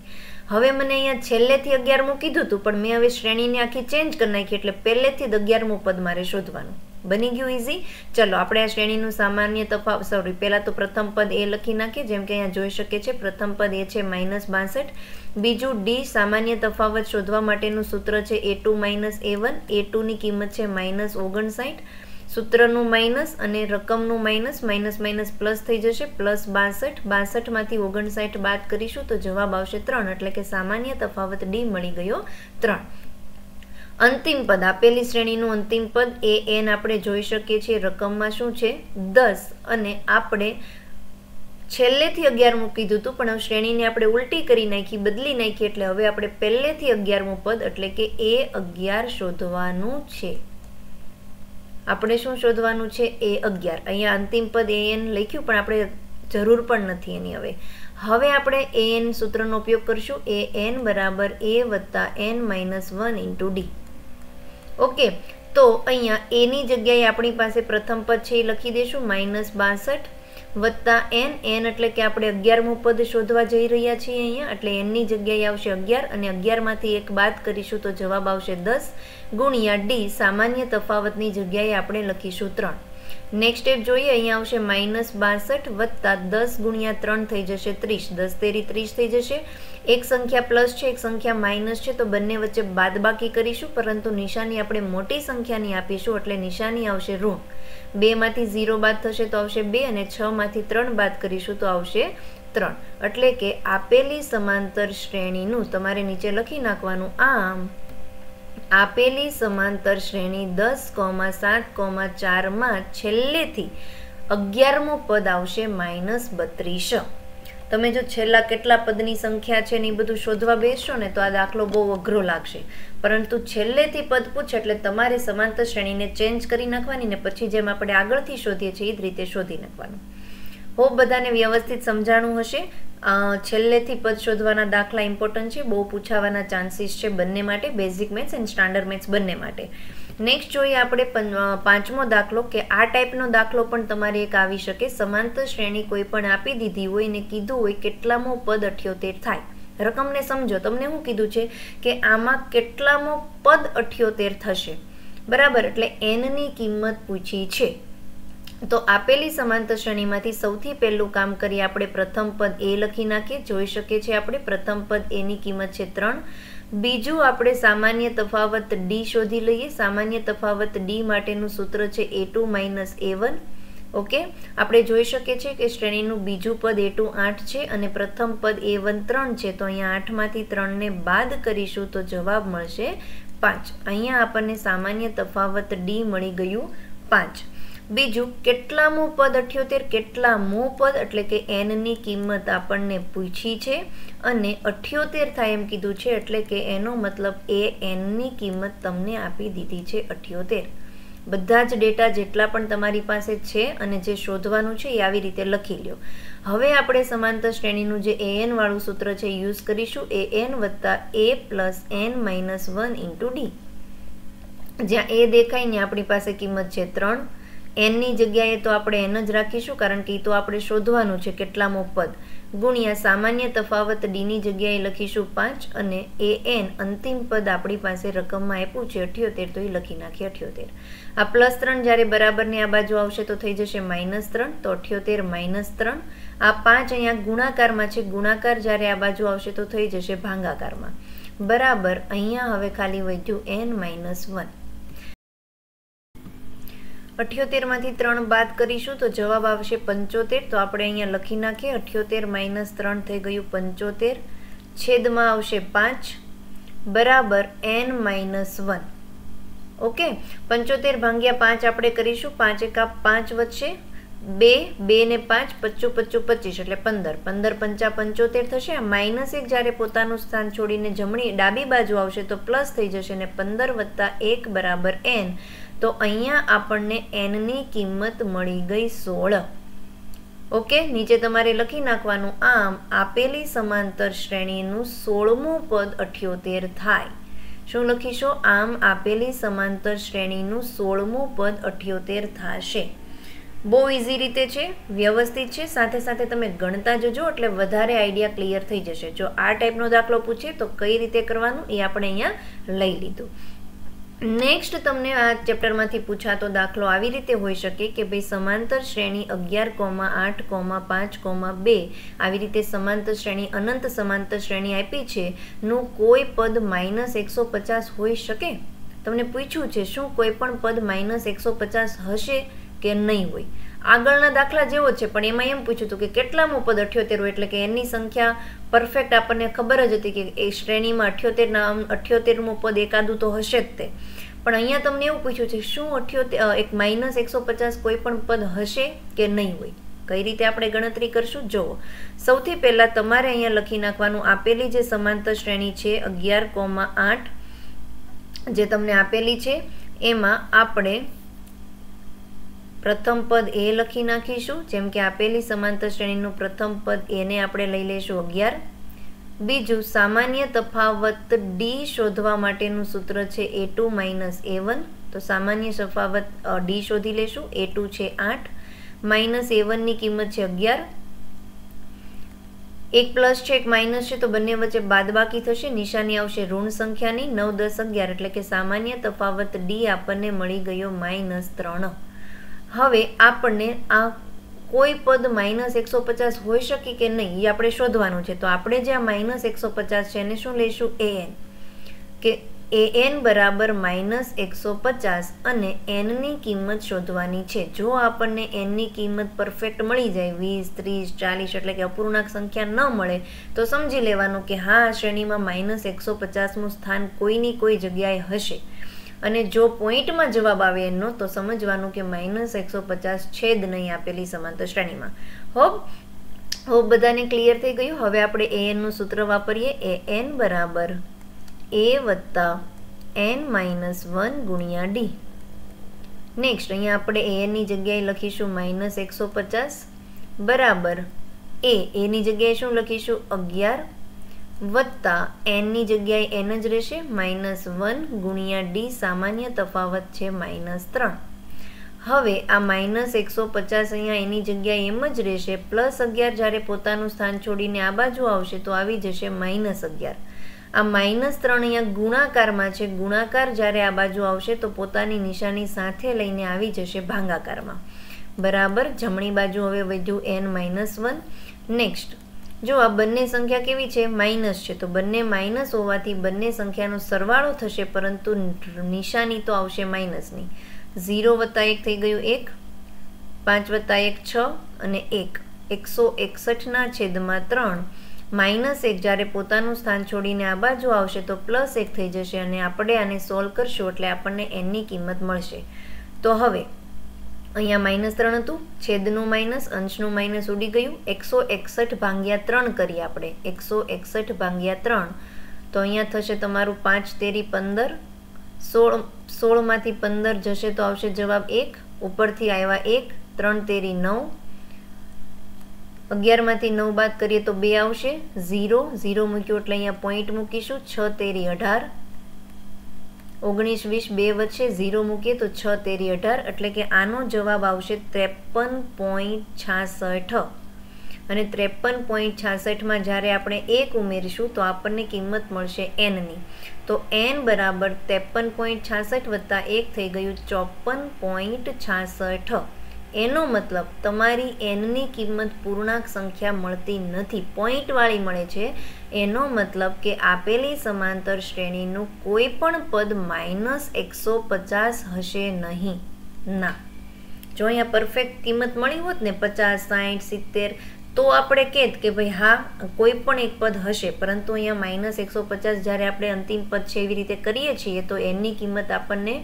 હવે મને અહીંયા છેલ્લેથી અગિયારમું કીધું હતું પણ મેં હવે શ્રેણીને આખી ચેન્જ કરી નાખી એટલે પહેલેથી જ અગિયારમું પદ મારે શોધવાનું બની ગયું ઇઝી ચલો આપણે આ શ્રેણીનું સામાન્ય તફાવત સોરી પહેલાં તો પ્રથમ પદ એ લખી નાખીએ જેમ કે અહીંયા જોઈ શકીએ છીએ પ્રથમ પદ એ છે માઇનસ બાસઠ બીજું ડી સામાન્ય તફાવત શોધવા માટેનું સૂત્ર છે a two minus a one a ટુની કિંમત છે માઇનસ ઓગણસાઠ સૂત્રનું માઇનસ અને રકમનું માઇનસ માઇનસ માઇનસ પ્લસ થઈ જશે પ્લસ બાસઠ બાસઠમાંથી ઓગણસાઠ બાદ કરીશું તો જવાબ આવશે ત્રણ એટલે કે સામાન્ય તફાવત ડી મળી ગયો ત્રણ અંતિમ પદ આપેલી શ્રેણીનું અંતિમ પદ એ એન આપણે જોઈ શકીએ છીએ રકમમાં શું છે દસ અને આપણે છેલ્લેથી અગિયારમું કીધું દીધું પણ હવે શ્રેણીને આપણે ઉલટી કરી નાખી બદલી નાખી એટલે હવે આપણે પહેલેથી અગિયારમું પદ એટલે કે એ અગિયાર શોધવાનું છે આપણે શું શોધવાનું છે એ અગિયાર અહીંયા અંતિમ પદ એન લખ્યું પણ આપણે જરૂર પણ નથી એની હવે હવે આપણે એએન સૂત્રનો ઉપયોગ કરશું એ એન બરાબર એ વત્તા n minus one into d okay તો અહીંયા એની જગ્યાએ આપણી પાસે પ્રથમ પદ છે એ લખી દઈશું માઇનસ બાસઠ વત્તા એન એન એટલે કે આપણે અગિયારમું પદ શોધવા જઈ રહ્યા છીએ અહીંયા એટલે એનની જગ્યાએ આવશે અગિયાર અને અગિયારમાંથી એક બાદ કરીશું તો જવાબ આવશે દસ ગુણ્યા ડી સામાન્ય તફાવતની જગ્યાએ આપણે લખીશું ત્રણ નેક્સ્ટ સ્ટેપ જોઈએ અહીંયા આવશે માઇનસ બાસઠ વત્તા દસ ગુણ્યા ત્રણ થઈ જશે ત્રીસ દસ તેરી ત્રીસ થઈ જશે એક સંખ્યા પ્લસ છે એક સંખ્યા માઇનસ છે તો બંને વચ્ચે બાદબાકી કરીશું પરંતુ નિશાની આપણે મોટી સંખ્યાની આપીશું એટલે નિશાની આવશે ઋણ બેમાંથી ઝીરો બાદ થશે તો આવશે બે અને છમાંથી ત્રણ બાદ કરીશું તો આવશે ત્રણ એટલે કે આપેલી સમાંતર શ્રેણીનું તમારે નીચે લખી નાખવાનું આમ આપેલી સમાંતર શ્રેણી દસ કોમા સાત કોમા ચારમાં છેલ્લેથી અગિયારમું પદ આવશે માઇનસ બત્રીસ તમે જો છેલ્લા કેટલા પદની સંખ્યા છે ને એ બધું શોધવા બેસશો ને તો આ દાખલો બહુ અઘરો લાગશે પરંતુ છેલ્લેથી પદ પૂછે એટલે તમારે સમાંતર શ્રેણીને ચેન્જ કરી નાખવાની ને પછી જેમ આપણે આગળથી શોધીએ છીએ એ જ રીતે શોધી નાખવાનું હો બધાને વ્યવસ્થિત સમજાણું હશે છેલ્લેથી પદ શોધવાના દાખલા ઇમ્પોર્ટન્ટ છે બહુ પૂછાવાના ચાન્સીસ છે બંને માટે basic maths and standard maths બંને માટે નેક્સ્ટ જોઈએ આપણે પાંચમો દાખલો કે આ ટાઈપનો દાખલો પણ તમારે એક આવી શકે સમાંતર શ્રેણી કોઈ પણ આપી દીધી હોય ને કીધું હોય કેટલામો પદ અઠ્યોતેર થાય રકમને સમજો તમને શું કીધું છે કે આમાં કેટલામો પદ અઠ્યોતેર થશે બરાબર એટલે એનની કિંમત પૂછી છે તો આપેલી સમાંતર શ્રેણીમાંથી સૌથી પહેલું કામ કરી આપણે પ્રથમ પદ એ લખી નાખીએ જોઈ શકીએ છીએ આપણે પ્રથમ પદ એની કિંમત છે ત્રણ બીજું આપણે સામાન્ય તફાવત ડી શોધી લઈએ સામાન્ય તફાવત ડી માટેનું સૂત્ર છે a two minus a one okay આપણે જોઈ શકીએ છીએ કે શ્રેણીનું બીજું પદ એ ટુ આઠ છે અને પ્રથમ પદ એ વન ત્રણ છે તો અહીંયા આઠમાંથી ત્રણને બાદ કરીશું તો જવાબ મળશે પાંચ અહીંયા આપણને સામાન્ય તફાવત ડી મળી ગયું પાંચ બીજું કેટલામું પદ અઠ્યોતેર કેટલામું પદ એટલે કે એનની કિંમત આપણને પૂછી છે અને અઠ્યોતેર થાય એમ કીધું છે એટલે કે એનો મતલબ એ એનની કિંમત તમને આપી દીધી છે અઠ્યોતેર બધા જ ડેટા જેટલા પણ તમારી પાસે છે અને જે શોધવાનું છે એ આવી રીતે લખી લ્યો હવે આપણે સમાંતર શ્રેણીનું જે એન વાળું સૂત્ર છે યુઝ કરીશું એ એન વત્તા a plus n minus one into d જ્યાં એ દેખાય ને આપણી પાસે કિંમત છે ત્રણ એનની જગ્યાએ તો આપણે એન જ રાખીશું કારણ કે એ તો આપણે શોધવાનું છે કેટલામો પદ ગુણ્યા સામાન્ય તફાવત ડીની જગ્યાએ લખીશું પાંચ અને એ એન અંતિમ પદ આપણી પાસે રકમમાં આપ્યું છે અઠ્યોતેર તો એ લખી નાખીએ અઠ્યોતેર આ પ્લસ ત્રણ જ્યારે બરાબરની આ બાજુ આવશે તો થઈ જશે માઇનસ ત્રણ તો અઠ્યોતેર માઇનસ ત્રણ આ પાંચ અહીંયા ગુણાકારમાં છે ગુણાકાર જ્યારે આ બાજુ આવશે તો થઈ જશે ભાંગાકારમાં બરાબર અહીંયા હવે ખાલી વધ્યું એન માઇનસ વન અઠ્યોતેરમાંથી ત્રણ બાદ કરીશું તો જવાબ આવશે પંચોતેર તો આપણે અહીંયા લખી નાખીએ અઠ્યોતેર માઇનસ ત્રણ થઈ ગયું પંચોતેર છેદમાં આવશે પાંચ બરાબર એન માઇનસ વન ઓકે પંચોતેર ભાંગ્યા પાંચ આપણે કરીશું પાંચ એકા પાંચ વધશે બે બે ને પાંચ પચું પચું પચીસ એટલે પંદર પંદર પંચા પંચોતેર થશે માઇનસ એક જ્યારે પોતાનું સ્થાન છોડીને જમણી ડાબી બાજુ આવશે તો પ્લસ થઈ જશે ને પંદર વત્તા એક બરાબર એન તો અહીંયા આપણને એનની કિંમત મળી ગઈ સોળ ઓકે નીચે તમારે લખી નાખવાનું આમ આપેલી સમાંતર શ્રેણીનું સોળમું પદ અઠ્યોતેર થાય શું લખીશો આમ આપેલી સમાંતર શ્રેણીનું સોળમું પદ અઠ્યોતેર થશે બહુ ઇઝી રીતે છે વ્યવસ્થિત છે સાથે સાથે તમે ગણતા જજો એટલે વધારે આઈડિયા ક્લિયર થઈ જશે જો આ ટાઈપનો દાખલો પૂછે તો કઈ રીતે કરવાનું એ આપણે અહીંયા લઈ લીધું નેક્સ્ટ તમને આ ચેપ્ટરમાંથી પૂછાતો દાખલો આવી રીતે હોઈ શકે કે ભાઈ સમાંતર શ્રેણી અગિયાર કોમા આઠ કોમા પાંચ કોમા બે આવી રીતે સમાંતર શ્રેણી અનંત સમાંતર શ્રેણી આપી છે નું કોઈ પદ માઇનસ એકસો પચાસ હોઈ શકે તમને પૂછ્યું છે શું કોઈ પણ પદ માઇનસ એકસો પચાસ હશે કે નહીં હોય આગળના દાખલા જેવો છે પણ એમાં એમ પૂછ્યું હતું કે કેટલામું પદ અઠ્યોતેરું એટલે કે એની સંખ્યા પરફેક્ટ આપણને ખબર જ હતી કે એ શ્રેણીમાં અઠ્યોતેરના અઠ્યોતેરમું પદ એકાદું તો હશે જ તે પણ અહીંયા તમને એવું પૂછ્યું છે શું અઠ્યોતેર એક માઇનસ એકસો પચાસ કોઈ પણ પદ હશે કે નહીં હોય કઈ રીતે આપણે ગણતરી કરશું જુઓ સૌથી પહેલાં તમારે અહીંયા લખી નાખવાનું આપેલી જે સમાંતર શ્રેણી છે અગિયાર કોમા આઠ જે તમને આપેલી છે એમાં આપણે પ્રથમ પદ એ લખી નાખીશું જેમ કે આપેલી સમાંતર શ્રેણીનું પ્રથમ પદ એને આપણે લઈ લઈશું અગિયાર બીજું સામાન્ય તફાવત ડી શોધવા માટેનું સૂત્ર છે a two minus a one તો સામાન્ય તફાવત ડી શોધી લેશું એ ટુ છે આઠ માઇનસ એ વનની કિંમત છે અગિયાર એક પ્લસ છે એક માઇનસ છે તો બંને વચ્ચે બાદબાકી થશે નિશાની આવશે ઋણ સંખ્યાની નવ દસ અગિયાર એટલે કે સામાન્ય તફાવત ડી આપણને મળી ગયો માઇનસ ત્રણ હવે આપણને આ કોઈ પદ માઇનસ એકસો પચાસ હોઈ શકે કે નહીં એ આપણે શોધવાનું છે તો આપણે જે આ માઇનસ એકસો પચાસ છે એને શું લઈશું એ એન કે એ એન બરાબર માઇનસ એકસો પચાસ અને એનની કિંમત શોધવાની છે જો આપણને એનની કિંમત પરફેક્ટ મળી જાય વીસ ત્રીસ ચાલીસ એટલે કે અપૂર્ણાંક સંખ્યા ન મળે તો સમજી લેવાનું કે હા આ શ્રેણીમાં માઇનસ એકસો પચાસનું સ્થાન કોઈની કોઈ જગ્યાએ હશે અને જો પોઈન્ટમાં જવાબ આવે એનો તો સમજવાનું કે માઇનસ એકસો પચાસ છેદ નહીં આપેલી સમાંતર શ્રેણીમાં હોપ હોપ બધાને ક્લિયર થઈ ગયું હવે આપણે એ એનનું સૂત્ર વાપરીએ એ એન બરાબર એ વત્તા એન માઇનસ વન ગુણ્યા ડી નેક્સ્ટ અહીંયા આપણે એ એનની જગ્યાએ લખીશું માઇનસ એકસો પચાસ બરાબર એ એની જગ્યાએ શું લખીશું અગિયાર વત્તા એનની જગ્યાએ એન જ રહેશે માઇનસ વન ગુણ્યા ડી સામાન્ય તફાવત છે માઇનસ ત્રણ હવે આ માઇનસ એકસો પચાસ અહીંયા એની જગ્યાએ એમ જ રહેશે પ્લસ અગિયાર જ્યારે પોતાનું સ્થાન છોડીને આ બાજુ આવશે તો આવી જશે માઇનસ અગિયાર આ માઇનસ ત્રણ અહીંયા ગુણાકારમાં છે ગુણાકાર જ્યારે આ બાજુ આવશે તો પોતાની નિશાની સાથે લઈને આવી જશે ભાંગાકારમાં બરાબર જમણી બાજુ હવે વધ્યું એન માઇનસ વન નેક્સ્ટ જો આ બંને સંખ્યા કેવી છે માઇનસ છે તો બંને માઇનસ હોવાથી બંને સંખ્યાનો સરવાળો થશે પરંતુ નિશાની તો આવશે માઇનસની ઝીરો વત્તા એક થઈ ગયું એક પાંચ વત્તા એક છ અને એક એકસો એકસઠના છેદમાં ત્રણ માઇનસ એક જ્યારે પોતાનું સ્થાન છોડીને આ બાજુ આવશે તો પ્લસ એક થઈ જશે અને આપણે આને સોલ્વ કરશું એટલે આપણને એનની કિંમત મળશે તો હવે અહીંયા માઇનસ ત્રણ હતું છેદનું માઇનસ અંશનું માઇનસ ઉડી ગયું એકસો એકસઠ ભાંગ્યા ત્રણ કરીએ આપણે એકસો એકસઠ ભાંગ્યા ત્રણ તો અહીંયા થશે તમારું પાંચ તેરી પંદર સોળ સોળમાંથી પંદર જશે તો આવશે જવાબ એક ઉપરથી આવ્યા એક ત્રણ તેરી નવ અગિયારમાંથી નવ બાદ કરીએ તો બે આવશે ઝીરો ઝીરો મૂક્યું એટલે અહીંયા પોઈન્ટ મૂકીશું છ તેરી અઢાર ઓગણીસ વીસ બે વચ્ચે ઝીરો મૂકીએ તો છ તેરી અઢાર એટલે કે આનો જવાબ આવશે ત્રેપન પોઈન્ટ છાસઠ અને ત્રેપન પોઈન્ટ છાસઠમાં જ્યારે આપણે એક ઉમેરીશું તો આપણને કિંમત મળશે એનની તો એન બરાબર ત્રેપન પોઈન્ટ છાસઠ વત્તા એક થઈ ગયું ચોપન પોઈન્ટ છાસઠ એનો મતલબ તમારી એનની કિંમત પૂર્ણાંક સંખ્યા મળતી નથી પોઈન્ટવાળી મળે છે એનો મતલબ કે આપેલી સમાંતર શ્રેણીનું કોઈ પણ પદ માઇનસ એકસો પચાસ હશે નહીં ના જો અહીંયા પરફેક્ટ કિંમત મળી હોત ને પચાસ સાઠ સિત્તેર તો આપણે કહેત કે ભાઈ હા કોઈ પણ એક પદ હશે પરંતુ અહીંયા માઇનસ એકસો પચાસ જ્યારે આપણે અંતિમ પદ છે એવી રીતે કરીએ છીએ તો એનની કિંમત આપણને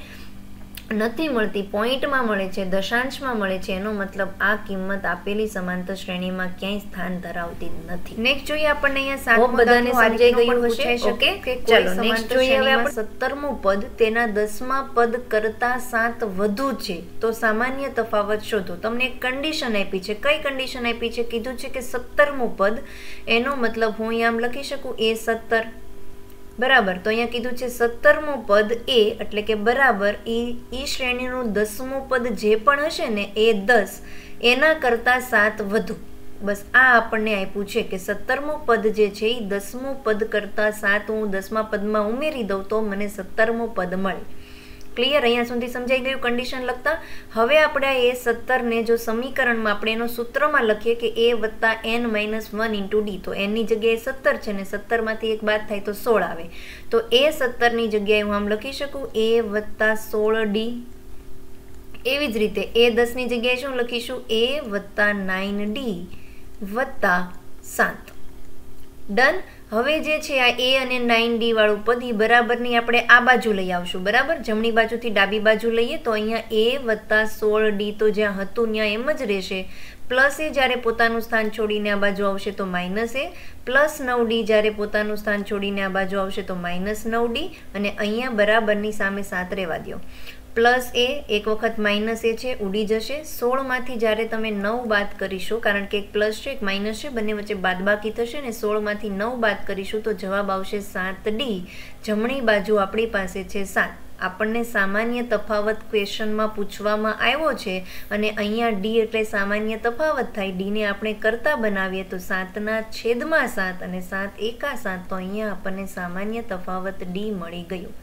નથી મળતી પોઈન્ટમાં મળે છે દશાંશમાં મળે છે એનો મતલબ આ કિંમત આપેલી સમાંતર શ્રેણીમાં ક્યાંય સ્થાન ધરાવતી નથી નેક્સ્ટ જોઈએ આપણને અહીંયા સાત બધાને સમજાઈ ગયું હશે ઓકે ચલો નેક્સ્ટ જોઈએ હવે આપણે 17મું પદ તેના દસમા પદ કરતા સાત વધુ છે તો સામાન્ય તફાવત શોધો તમને એક કન્ડિશન આપી છે કઈ કન્ડિશન આપી છે કીધું છે કે 17મું પદ એનો મતલબ હું અહીંયા લખી શકું એ સત્તર બરાબર તો અહીંયા કીધું છે સત્તરમું પદ એ એટલે કે બરાબર એ ઈ શ્રેણીનું દસમું પદ જે પણ હશે ને એ દસ એના કરતાં સાત વધુ બસ આ આપણને આપ્યું છે કે સત્તરમું પદ જે છે એ દસમું પદ કરતાં સાત હું દસમા પદમાં ઉમેરી દઉં તો મને સત્તરમું પદ મળે ક્લિયર અહીંયા સુધી સમજાઈ ગયું કન્ડિશન લખતા હવે આપણે એ સત્તરને જો સમીકરણમાં આપણે એનો સૂત્રમાં લખીએ કે એ વત્તા n minus one into d તો એનની જગ્યાએ સત્તર છે ને સત્તરમાંથી એક બાદ થાય તો સોળ આવે તો એ સત્તરની જગ્યાએ હું આમ લખી શકું એ વત્તા સોળ ડી એવી જ રીતે એ દસની જગ્યાએ શું લખીશું એ વત્તા નાઇન ડી વત્તા સાત ડન હવે જે છે આ એ અને નાઇન ડી વાળું પદી બરાબરની આપણે આ બાજુ લઈ આવશું બરાબર જમણી બાજુથી ડાબી બાજુ લઈએ તો અહીંયા એ વત્તા સોળ ડી તો જ્યાં હતું ત્યાં એમ જ રહેશે પ્લસ એ જ્યારે પોતાનું સ્થાન છોડીને આ બાજુ આવશે તો માઇનસ એ પ્લસ નવ ડી જ્યારે પોતાનું સ્થાન છોડીને આ બાજુ આવશે તો માઇનસ નવ ડી અને અહીંયા બરાબરની સામે સાત રહેવા દો પ્લસ એ એક વખત માઇનસ એ છે ઉડી જશે સોળમાંથી જ્યારે તમે નવ બાદ કરીશું કારણ કે એક પ્લસ છે એક માઇનસ છે બંને વચ્ચે બાદબાકી થશે ને સોળમાંથી નવ બાદ કરીશું તો જવાબ આવશે સાત ડી જમણી બાજુ આપણી પાસે છે સાત આપણને સામાન્ય તફાવત ક્વેશ્ચનમાં પૂછવામાં આવ્યો છે અને અહીંયા ડી એટલે સામાન્ય તફાવત થાય ડીને આપણે કરતા બનાવીએ તો સાતના છેદમાં સાત અને સાત એકા સાત તો અહીંયા આપણને સામાન્ય તફાવત ડી મળી ગયું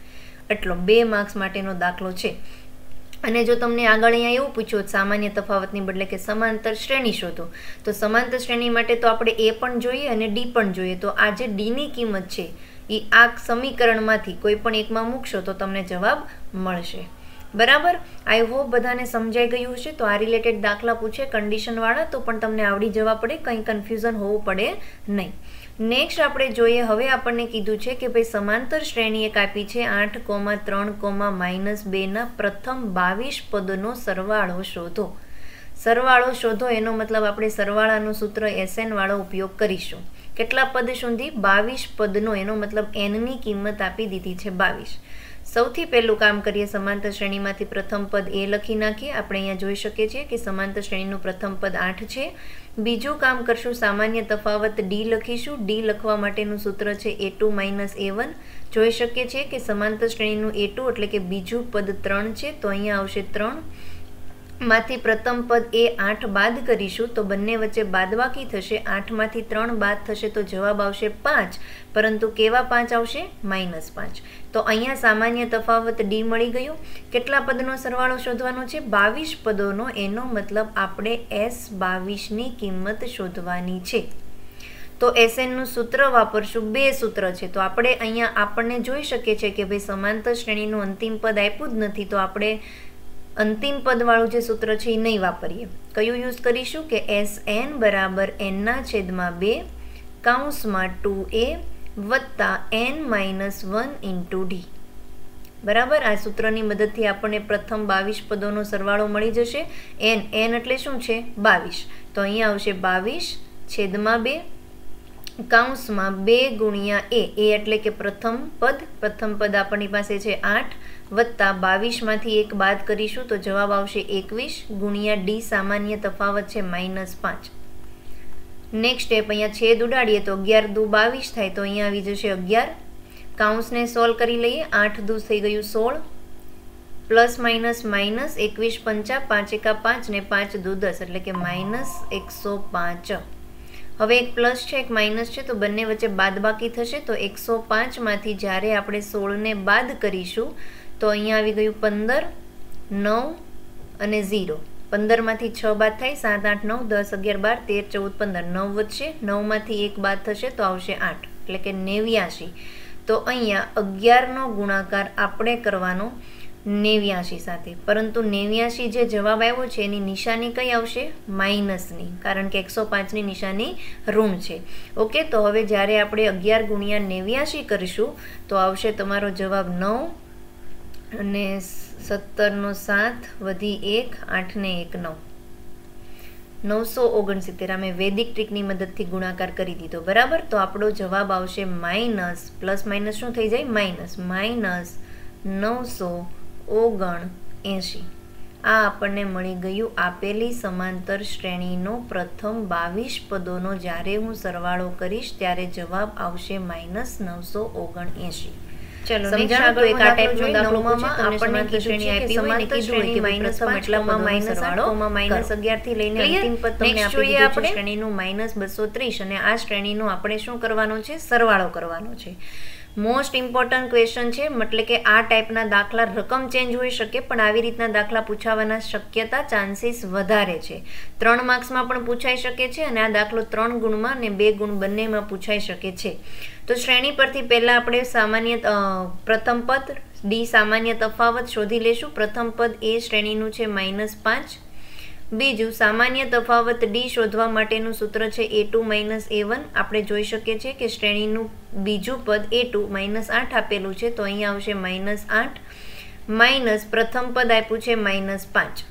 એટલો બે માર્ક્સ માટેનો દાખલો છે અને જો તમને આગળ અહીંયા એવું પૂછ્યું સામાન્ય તફાવતની બદલે કે સમાંતર શ્રેણી શોધો તો સમાંતર શ્રેણી માટે તો આપણે એ પણ જોઈએ અને ડી પણ જોઈએ તો આ જે ડીની કિંમત છે એ આ સમીકરણમાંથી કોઈ પણ એકમાં મૂકશો તો તમને જવાબ મળશે બરાબર આઈ હોપ બધાને સમજાઈ ગયું હશે તો આ રિલેટેડ દાખલા પૂછે કન્ડિશનવાળા તો પણ તમને આવડી જવા પડે કંઈ કન્ફ્યુઝન હોવું પડે નહીં નેક્સ્ટ આપણે જોઈએ હવે આપણને કીધું છે કે ભાઈ સમાંતર શ્રેણીએ કાપી છે આઠ કોમા ત્રણ કોમા માઇનસ બેના પ્રથમ બાવીસ પદનો સરવાળો શોધો સરવાળો શોધો એનો મતલબ આપણે સરવાળાનું સૂત્ર વાળો ઉપયોગ કરીશું કેટલા પદ સુધી બાવીસ પદનો એનો મતલબ એનની કિંમત આપી દીધી છે બાવીસ સૌથી પહેલું કામ કરીએ સમાંતર શ્રેણીમાંથી પ્રથમ પદ એ લખી નાખીએ આપણે અહીંયા જોઈ શકીએ છીએ કે સમાંતર શ્રેણીનું પ્રથમ પદ આઠ છે બીજું કામ કરશું સામાન્ય તફાવત ડી લખીશું ડી લખવા માટેનું સૂત્ર છે a two minus a one જોઈ શકીએ છીએ કે સમાંતર શ્રેણીનું એ ટુ એટલે કે બીજું પદ ત્રણ છે તો અહીંયા આવશે ત્રણ માંથી પ્રથમ પદ એ આઠ બાદ કરીશું તો બંને વચ્ચે બાદબાકી થશે આઠમાંથી ત્રણ બાદ થશે તો જવાબ આવશે પાંચ પરંતુ કેવા પાંચ આવશે માઇનસ પાંચ તો અહીંયા સામાન્ય તફાવત ડી મળી ગયું કેટલા પદનો સરવાળો શોધવાનો છે બાવીસ પદોનો એનો મતલબ આપણે એસ બાવીસની કિંમત શોધવાની છે તો એસએનનું સૂત્ર વાપરશું બે સૂત્ર છે તો આપણે અહીંયા આપણને જોઈ શકીએ છીએ કે ભાઈ સમાંતર શ્રેણીનું અંતિમ પદ આપ્યું જ નથી તો આપણે અંતિમ પદવાળું જે સૂત્ર છે એ નહીં વાપરીએ કયું યુઝ કરીશું કે એસ એન બરાબર એનના છેદમાં બે કાઉન્સમાં ટુ એ વત્તા n minus one into d બરાબર આ સૂત્રની મદદથી આપણને પ્રથમ બાવીસ પદોનો સરવાળો મળી જશે એન એન એટલે શું છે બાવીસ તો અહીંયા આવશે બાવીસ છેદમાં બે કાઉન્સમાં બે ગુણ્યા એ એ એટલે કે પ્રથમ પદ પ્રથમ પદ આપણી પાસે છે આઠ વત્તા બાવીસમાંથી એક બાદ કરીશું તો જવાબ આવશે એકવીસ ગુણ્યા ડી સામાન્ય તફાવત છે માઇનસ પાંચ નેક્સ્ટ સ્ટેપ અહીંયા છેદ ઉડાડીએ તો અગિયાર દુ બાવીસ થાય તો અહીંયા આવી જશે અગિયાર કાઉન્સને સોલ્વ કરી લઈએ આઠ દુ થઈ ગયું સોળ પ્લસ માઇનસ માઇનસ એકવીસ પંચા પાંચ એકા પાંચ ને પાંચ દુ દસ એટલે કે માઇનસ એકસો પાંચ હવે એક પ્લસ છે એક માઇનસ છે તો બંને વચ્ચે બાદબાકી થશે તો એકસો પાંચમાંથી જ્યારે આપણે સોળને બાદ કરીશું તો અહીંયા આવી ગયું પંદર નવ અને ઝીરો પંદરમાંથી છ બાદ થાય સાત આઠ નવ દસ અગિયાર બાર તેર ચૌદ પંદર નવ વધશે નવમાંથી એક બાદ થશે તો આવશે આઠ એટલે કે નેવ્યાશી તો અહીંયા અગિયારનો ગુણાકાર આપણે કરવાનો નેવ્યાશી સાથે પરંતુ નેવ્યાશી જે જવાબ આવ્યો છે એની નિશાની કઈ આવશે માઇનસની કારણ કે એકસો પાંચની નિશાની ઋણ છે ઓકે તો હવે જ્યારે આપણે અગિયાર ગુણ્યા નેવ્યાશી કરીશું તો આવશે તમારો જવાબ નવ અને સત્તરનો સાત વધી એક આઠને એક નવ નવસો ઓગણસિત્તેર અમે વૈદિક ટ્રીકની મદદથી ગુણાકાર કરી દીધો બરાબર તો આપણો જવાબ આવશે માઇનસ પ્લસ માઇનસ શું થઈ જાય માઇનસ માઇનસ નવસો ઓગણ એંશી આ આપણને મળી ગયું આપેલી સમાંતર શ્રેણીનો પ્રથમ બાવીસ પદોનો જ્યારે હું સરવાળો કરીશ ત્યારે જવાબ આવશે માઇનસ નવસો ઓગણ એંશી ચલો સમજણ તો એક આ શ્રેણી આપી હોય અગિયાર થી લઈને અંતિમ પદ તમને આપી બસો ત્રીસ અને આ શ્રેણી નું આપણે શું કરવાનો છે સરવાળો કરવાનો છે મોસ્ટ ઇમ્પોર્ટન્ટ ક્વેશ્ચન છે મતલબ કે આ ટાઈપના દાખલા રકમ ચેન્જ હોઈ શકે પણ આવી રીતના દાખલા પૂછાવાના શક્યતા ચાન્સીસ વધારે છે ત્રણ માર્ક્સમાં પણ પૂછાઈ શકે છે અને આ દાખલો ત્રણ ગુણમાં અને બે ગુણ બંનેમાં પૂછાઈ શકે છે તો શ્રેણી પરથી પહેલાં આપણે સામાન્ય પ્રથમ પદ ડી સામાન્ય તફાવત શોધી લેશું પ્રથમ પદ એ શ્રેણીનું છે માઇનસ પાંચ બીજું સામાન્ય તફાવત ડી શોધવા માટેનું સૂત્ર છે a two minus a one આપણે જોઈ શકીએ છીએ કે શ્રેણીનું બીજું પદ એ ટુ માઇનસ આઠ આપેલું છે તો અહીંયા આવશે માઇનસ આઠ માઇનસ પ્રથમ પદ આપ્યું છે માઇનસ પાંચ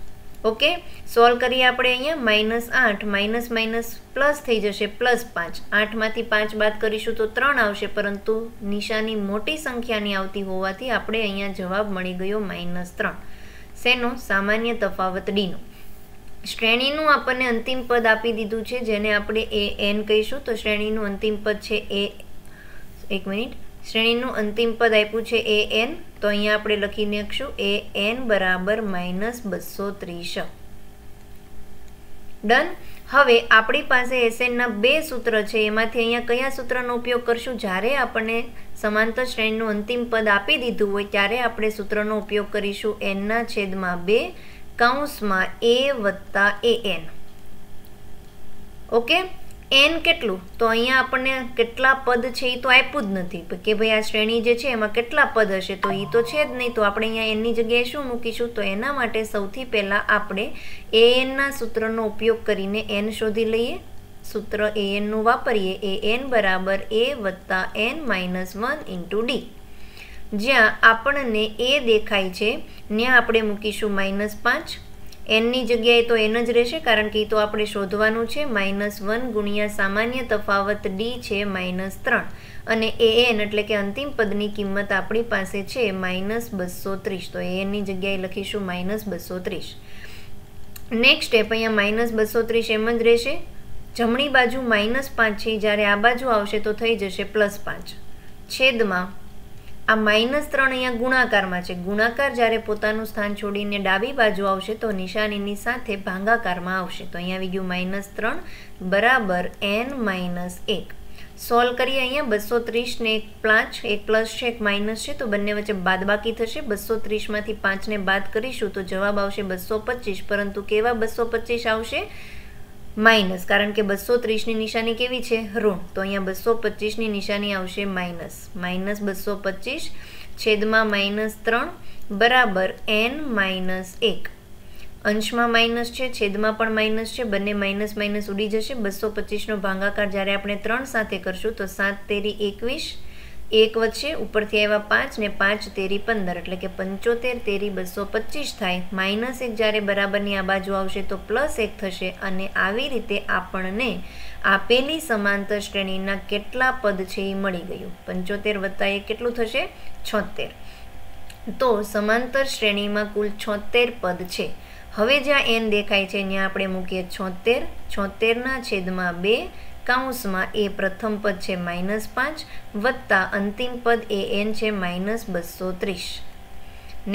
ઓકે સોલ્વ કરીએ આપણે અહીંયા માઇનસ આઠ માઇનસ માઇનસ પ્લસ થઈ જશે પ્લસ પાંચ આઠમાંથી પાંચ બાદ કરીશું તો ત્રણ આવશે પરંતુ નિશાની મોટી સંખ્યાની આવતી હોવાથી આપણે અહીંયા જવાબ મળી ગયો માઇનસ ત્રણ શેનો સામાન્ય તફાવત ડીનો શ્રેણીનું આપણને અંતિમ પદ આપી દીધું છે જેને આપણે એ એન કહીશું તો શ્રેણીનું અંતિમ પદ છે એ એક મિનિટ શ્રેણીનું અંતિમ પદ આપ્યું છે એ એન તો અહીંયા આપણે લખી નાખશું એ એન બરાબર માઇનસ બસો ત્રીસ ડન હવે આપણી પાસે એસએનના બે સૂત્ર છે એમાંથી અહીંયા કયા સૂત્રનો ઉપયોગ કરશું જ્યારે આપણને સમાંતર શ્રેણીનું અંતિમ પદ આપી દીધું હોય ત્યારે આપણે સૂત્રનો ઉપયોગ કરીશું એનના છેદમાં બે કૌંસમાં એ વત્તા એ એન ઓકે એન કેટલું તો અહીંયા આપણને કેટલા પદ છે એ તો આપ્યું જ નથી કે ભાઈ આ શ્રેણી જે છે એમાં કેટલા પદ હશે તો એ તો છે જ નહીં તો આપણે અહીંયા એનની જગ્યાએ શું મૂકીશું તો એના માટે સૌથી પહેલાં આપણે એ એનના સૂત્રનો ઉપયોગ કરીને એન શોધી લઈએ સૂત્ર એ એનનું વાપરીએ એ એન બરાબર એ વત્તા n minus one into d જ્યાં આપણને એ દેખાય છે ત્યાં આપણે મૂકીશું માઇનસ પાંચ એનની જગ્યાએ તો એન જ રહેશે કારણ કે એ તો આપણે શોધવાનું છે માઇનસ વન ગુણ્યા સામાન્ય તફાવત ડી છે માઇનસ ત્રણ અને એ એન એટલે કે અંતિમ પદની કિંમત આપણી પાસે છે માઇનસ બસો ત્રીસ તો એનની જગ્યાએ લખીશું માઇનસ બસો ત્રીસ નેક્સ્ટ સ્ટેપ અહીંયા માઇનસ બસો ત્રીસ એમ જ રહેશે જમણી બાજુ માઇનસ પાંચ છે જ્યારે આ બાજુ આવશે તો થઈ જશે પ્લસ પાંચ છેદમાં આ માઇનસ ત્રણ અહીંયા ગુણાકારમાં છે ગુણાકાર જ્યારે પોતાનું સ્થાન છોડીને ડાબી બાજુ આવશે તો નિશાનીની સાથે ભાંગાકારમાં આવશે તો અહીંયા આવી ગયું માઇનસ ત્રણ બરાબર એન માઇનસ એક સોલ્વ કરીએ અહીંયા બસો ત્રીસને એક પાંચ એક પ્લસ છે એક માઇનસ છે તો બંને વચ્ચે બાદબાકી થશે બસો ત્રીસમાંથી પાંચને બાદ કરીશું તો જવાબ આવશે બસો પચીસ પરંતુ કેવા બસો પચીસ આવશે માઇનસ કારણ કે બસો ત્રીસની નિશાની કેવી છે ઋણ તો અહીંયા બસો પચીસની નિશાની આવશે માઇનસ માઇનસ બસો પચીસ છેદમાં માઇનસ ત્રણ બરાબર એન માઇનસ એક અંશમાં માઇનસ છે છેદમાં પણ માઇનસ છે બંને માઇનસ માઇનસ ઉડી જશે બસો પચીસનો ભાંગાકાર જ્યારે આપણે ત્રણ સાથે કરશું તો સાત તેરી એકવીસ એક વધશે ઉપરથી આવ્યા પાંચ ને પાંચ તેરી પંદર એટલે કે પંચોતેર તેરી બસો પચીસ થાય માઇનસ એક જ્યારે બરાબરની આ બાજુ આવશે તો પ્લસ એક થશે અને આવી રીતે આપણને આપેલી સમાંતર શ્રેણીના કેટલા પદ છે એ મળી ગયું પંચોતેર વત્તા એક કેટલું થશે છોતેર તો સમાંતર શ્રેણીમાં કુલ છોતેર પદ છે હવે જ્યાં એન દેખાય છે ત્યાં આપણે મૂકીએ છોતેર છોતેરના છેદમાં બે કાઉન્સમાં એ પ્રથમ પદ છે માઇનસ પાંચ વત્તા અંતિમ પદ એ એન છે માઇનસ બસો ત્રીસ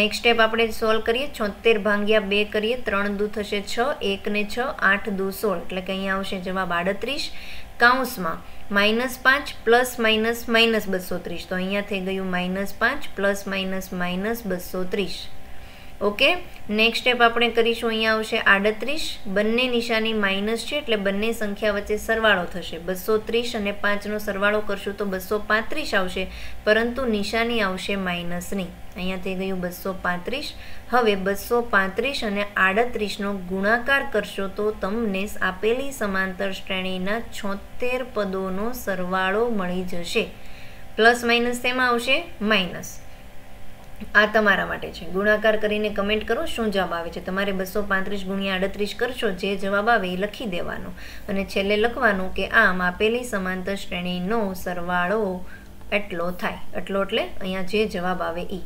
નેક્સ્ટ સ્ટેપ આપણે સોલ્વ કરીએ છોતેર ભાંગ્યા બે કરીએ ત્રણ દુ થશે છ એકને છ આઠ દુ સોળ એટલે કે અહીંયા આવશે જવાબ આડત્રીસ કાઉન્સમાં માઇનસ પાંચ પ્લસ માઇનસ માઇનસ બસો ત્રીસ તો અહીંયા થઈ ગયું માઇનસ પાંચ પ્લસ માઇનસ માઇનસ બસો ત્રીસ ઓકે નેક્સ્ટ સ્ટેપ આપણે કરીશું અહીંયા આવશે આડત્રીસ બંને નિશાની માઇનસ છે એટલે બંને સંખ્યા વચ્ચે સરવાળો થશે બસો ત્રીસ અને પાંચનો સરવાળો કરશું તો બસો પાંત્રીસ આવશે પરંતુ નિશાની આવશે માઇનસની અહીંયા થઈ ગયું બસો પાંત્રીસ હવે બસો પાંત્રીસ અને આડત્રીસનો ગુણાકાર કરશો તો તમને આપેલી સમાંતર શ્રેણીના છોતેર પદોનો સરવાળો મળી જશે પ્લસ માઇનસ તેમાં આવશે માઇનસ આ તમારા માટે છે ગુણાકાર કરીને કમેન્ટ કરો શું જવાબ આવે છે તમારે બસો પાંત્રીસ ગુણ્યા અડત્રીસ કરશો જે જવાબ આવે એ લખી દેવાનો અને છેલ્લે લખવાનું કે આ માપેલી સમાંતર શ્રેણીનો સરવાળો એટલો થાય એટલો એટલે અહીંયા જે જવાબ આવે એ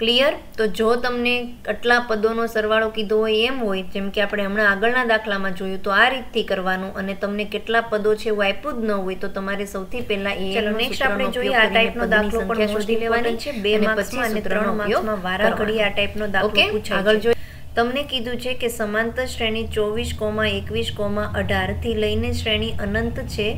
ક્લિયર તો જો તમને આટલા પદોનો સરવાળો કીધો હોય એમ હોય જેમ કે આપણે હમણાં આગળના દાખલામાં જોયું તો આ રીતથી કરવાનું અને તમને કેટલા પદો છે એવું આપ્યું જ ન હોય તો તમારે સૌથી પહેલા એ નેક્સ્ટ આપણે જોઈએ આ ટાઈપનો દાખલો પણ શોધી લેવાની છે બે માર્ક્સમાં અને ત્રણ માર્ક્સમાં વારા ઘડી આ ટાઈપનો દાખલો પૂછાય આગળ જોઈએ તમને કીધું છે કે સમાંતર શ્રેણી ચોવીસ કોમા એકવીસ કોમા અઢારથી લઈને શ્રેણી અનંત છે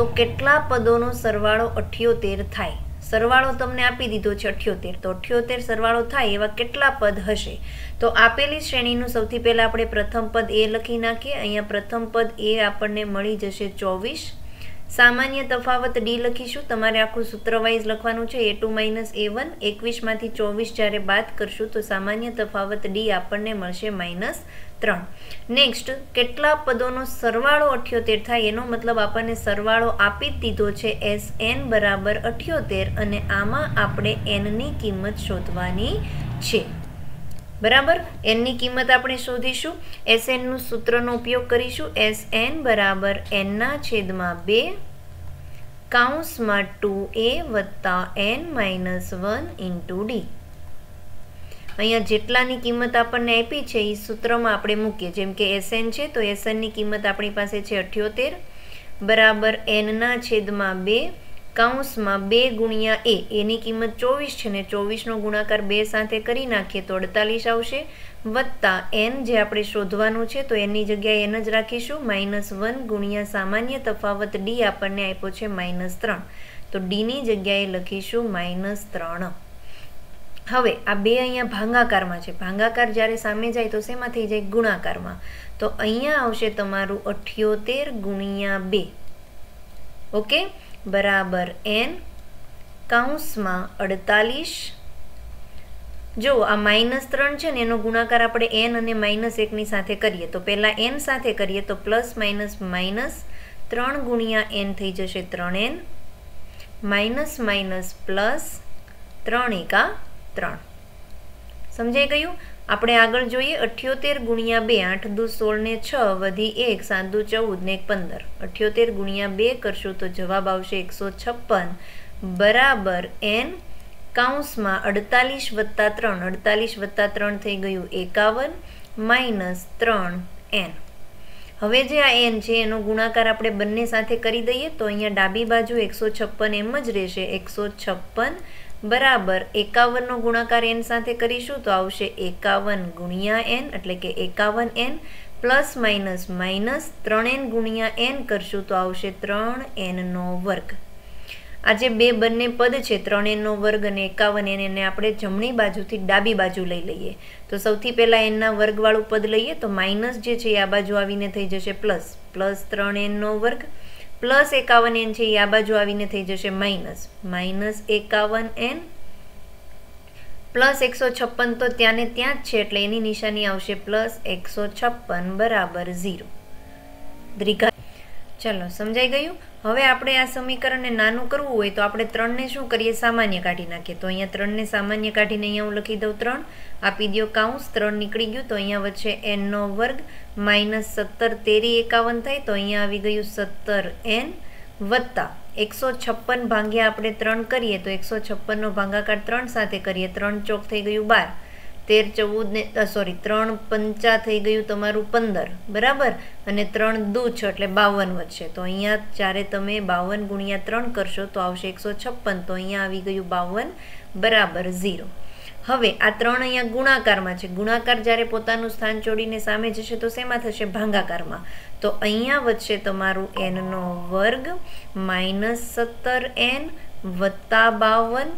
તો કેટલા પદોનો સરવાળો અઠ્યોતેર થાય સરવાળો તમને આપી દીધો છે અઠ્યોતેર તો અઠ્યોતેર સરવાળો થાય એવા કેટલા પદ હશે તો આપેલી શ્રેણીનું સૌથી પહેલાં આપણે પ્રથમ પદ એ લખી નાખીએ અહીંયા પ્રથમ પદ એ આપણને મળી જશે ચોવીસ સામાન્ય તફાવત ડી લખીશું તમારે આખું સૂત્રવાઇઝ લખવાનું છે a two minus a one એકવીસમાંથી ચોવીસ જ્યારે બાદ કરશું તો સામાન્ય તફાવત ડી આપણને મળશે માઇનસ ત્રણ નેક્સ્ટ કેટલા પદોનો સરવાળો અઠ્યોતેર થાય એનો મતલબ આપણને સરવાળો આપી જ દીધો છે એસ એન બરાબર અઠ્યોતેર અને આમાં આપણે એનની કિંમત શોધવાની છે બરાબર એનની કિંમત આપણે શોધીશું એસ એનનું સૂત્રનો ઉપયોગ કરીશું એસ એન બરાબર એનના છેદમાં બે કાઉન્સમાં ટુ એ વત્તા n minus one into d અહીંયા જેટલાની કિંમત આપણને આપી છે એ સૂત્રમાં આપણે મૂકીએ જેમ કે એસએન છે તો એસએનની કિંમત આપણી પાસે છે અઠ્યોતેર બરાબર એનના છેદમાં બે કાઉન્સમાં બે ગુણ્યા એ એની કિંમત ચોવીસ છે ને ચોવીસનો ગુણાકાર બે સાથે કરી નાખીએ તો અડતાલીસ આવશે વત્તા એન જે આપણે શોધવાનું છે તો એની જગ્યાએ એન જ રાખીશું માઇનસ વન ગુણ્યા સામાન્ય તફાવત ડી આપણને આપ્યો છે માઇનસ ત્રણ તો ડીની જગ્યાએ લખીશું માઇનસ ત્રણ હવે આ બે અહીંયા ભાંગાકારમાં છે ભાંગાકાર જ્યારે સામે જાય તો શેમાં થઈ જાય ગુણાકારમાં તો અહીંયા આવશે તમારું અઠ્યોતેર ગુણ્યા બે ઓકે બરાબર એન કાઉન્સમાં અડતાલીસ જો આ માઇનસ ત્રણ છે ને એનો ગુણાકાર આપણે એન અને માઇનસ એકની સાથે કરીએ તો પહેલાં એન સાથે કરીએ તો પ્લસ માઇનસ માઇનસ ત્રણ ગુણ્યા એન થઈ જશે ત્રણ એન માઇનસ માઇનસ પ્લસ ત્રણ એકા ત્રણ સમજાઈ ગયું આપણે આગળ જોઈએ અઠ્યોતેર ગુણ્યા બે આઠ દુ સોળ ને છ વધી એક સાત દુ ચૌદ ને એક પંદર અઠ્યોતેર ગુણ્યા બે કરશું તો જવાબ આવશે એકસો છપ્પન બરાબર એન કાઉન્સમાં અડતાલીસ વત્તા ત્રણ અડતાલીસ વત્તા ત્રણ થઈ ગયું એકાવન માઇનસ ત્રણ એન હવે જે આ એન છે એનો ગુણાકાર આપણે બંને સાથે કરી દઈએ તો અહીંયા ડાબી બાજુ એકસો છપ્પન એમ જ રહેશે એકસો છપ્પન બરાબર એકાવનનો ગુણાકાર એન સાથે કરીશું તો આવશે એકાવન ગુણ્યા એન એટલે કે એકાવન એન પ્લસ માઇનસ માઇનસ ત્રણ એન ગુણ્યા એન કરશું તો આવશે ત્રણ એનનો વર્ગ આ જે બે બંને પદ છે ત્રણ એનનો વર્ગ અને એકાવન એન એને આપણે જમણી બાજુથી ડાબી બાજુ લઈ લઈએ તો સૌથી પહેલાં એનના વર્ગવાળું પદ લઈએ તો માઇનસ જે છે એ આ બાજુ આવીને થઈ જશે પ્લસ પ્લસ ત્રણ એનનો વર્ગ પ્લસ એકાવન એન છે એ આ બાજુ આવીને થઈ જશે માઇનસ માઇનસ એકાવન એન પ્લસ એકસો છપ્પન તો ત્યાં ને ત્યાં જ છે એટલે એની નિશાની આવશે પ્લસ એકસો છપ્પન બરાબર ઝીરો દ્રિઘા ચલો સમજાઈ ગયું હવે આપણે આ સમીકરણને નાનું કરવું હોય તો આપણે ત્રણને શું કરીએ સામાન્ય કાઢી નાખીએ તો અહીંયા ત્રણને સામાન્ય કાઢીને અહીંયા હું લખી દઉં ત્રણ આપી દો કાઉન્સ ત્રણ નીકળી ગયું તો અહીંયા વચ્ચે એનનો વર્ગ માઇનસ સત્તર તેરી એકાવન થાય તો અહીંયા આવી ગયું સત્તર એન વત્તા એકસો છપ્પન ભાંગ્યા આપણે ત્રણ કરીએ તો એકસો છપ્પનનો ભાંગાકાર ત્રણ સાથે કરીએ ત્રણ ચોક થઈ ગયું બાર તેર ચૌદ ને સોરી ત્રણ પંચા થઈ ગયું તમારું પંદર બરાબર અને ત્રણ દુ છ એટલે બાવન વધશે તો અહીંયા જ્યારે તમે બાવન ગુણ્યા ત્રણ કરશો તો આવશે એકસો છપ્પન તો અહીંયા આવી ગયું બાવન બરાબર ઝીરો હવે આ ત્રણ અહીંયા ગુણાકારમાં છે ગુણાકાર જ્યારે પોતાનું સ્થાન છોડીને સામે જશે તો શેમાં થશે ભાંગાકારમાં તો અહીંયા વધશે તમારું એનનો વર્ગ માઇનસ સત્તર એન વત્તા બાવન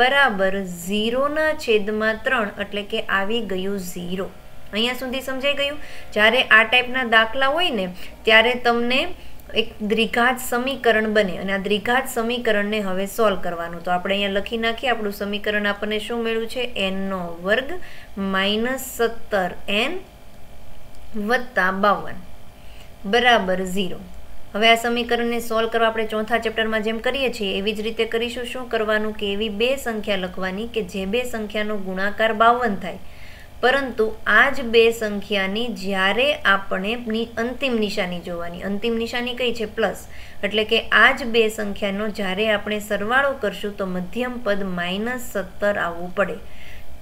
બરાબર ઝીરોના છેદમાં ત્રણ એટલે કે આવી ગયું ઝીરો અહીંયા સુધી સમજાઈ ગયું જ્યારે આ ટાઈપના દાખલા હોય ને ત્યારે તમને એક દ્વિઘાત સમીકરણ બને અને આ દ્વિઘાત સમીકરણને હવે સોલ્વ કરવાનું તો આપણે અહીંયા લખી નાખીએ આપણું સમીકરણ આપણને શું મળ્યું છે એનનો વર્ગ માઇનસ સત્તર એન વત્તા બાવન બરાબર ઝીરો હવે આ સમીકરણને સોલ્વ કરવા આપણે ચોથા ચેપ્ટરમાં જેમ કરીએ છીએ એવી જ રીતે કરીશું શું કરવાનું કે એવી બે સંખ્યા લખવાની કે જે બે સંખ્યાનો ગુણાકાર બાવન થાય પરંતુ આ જ બે સંખ્યાની જ્યારે આપણે અંતિમ નિશાની જોવાની અંતિમ નિશાની કઈ છે પ્લસ એટલે કે આ જ બે સંખ્યાનો જ્યારે આપણે સરવાળો કરશું તો મધ્યમ પદ માઇનસ સત્તર આવવું પડે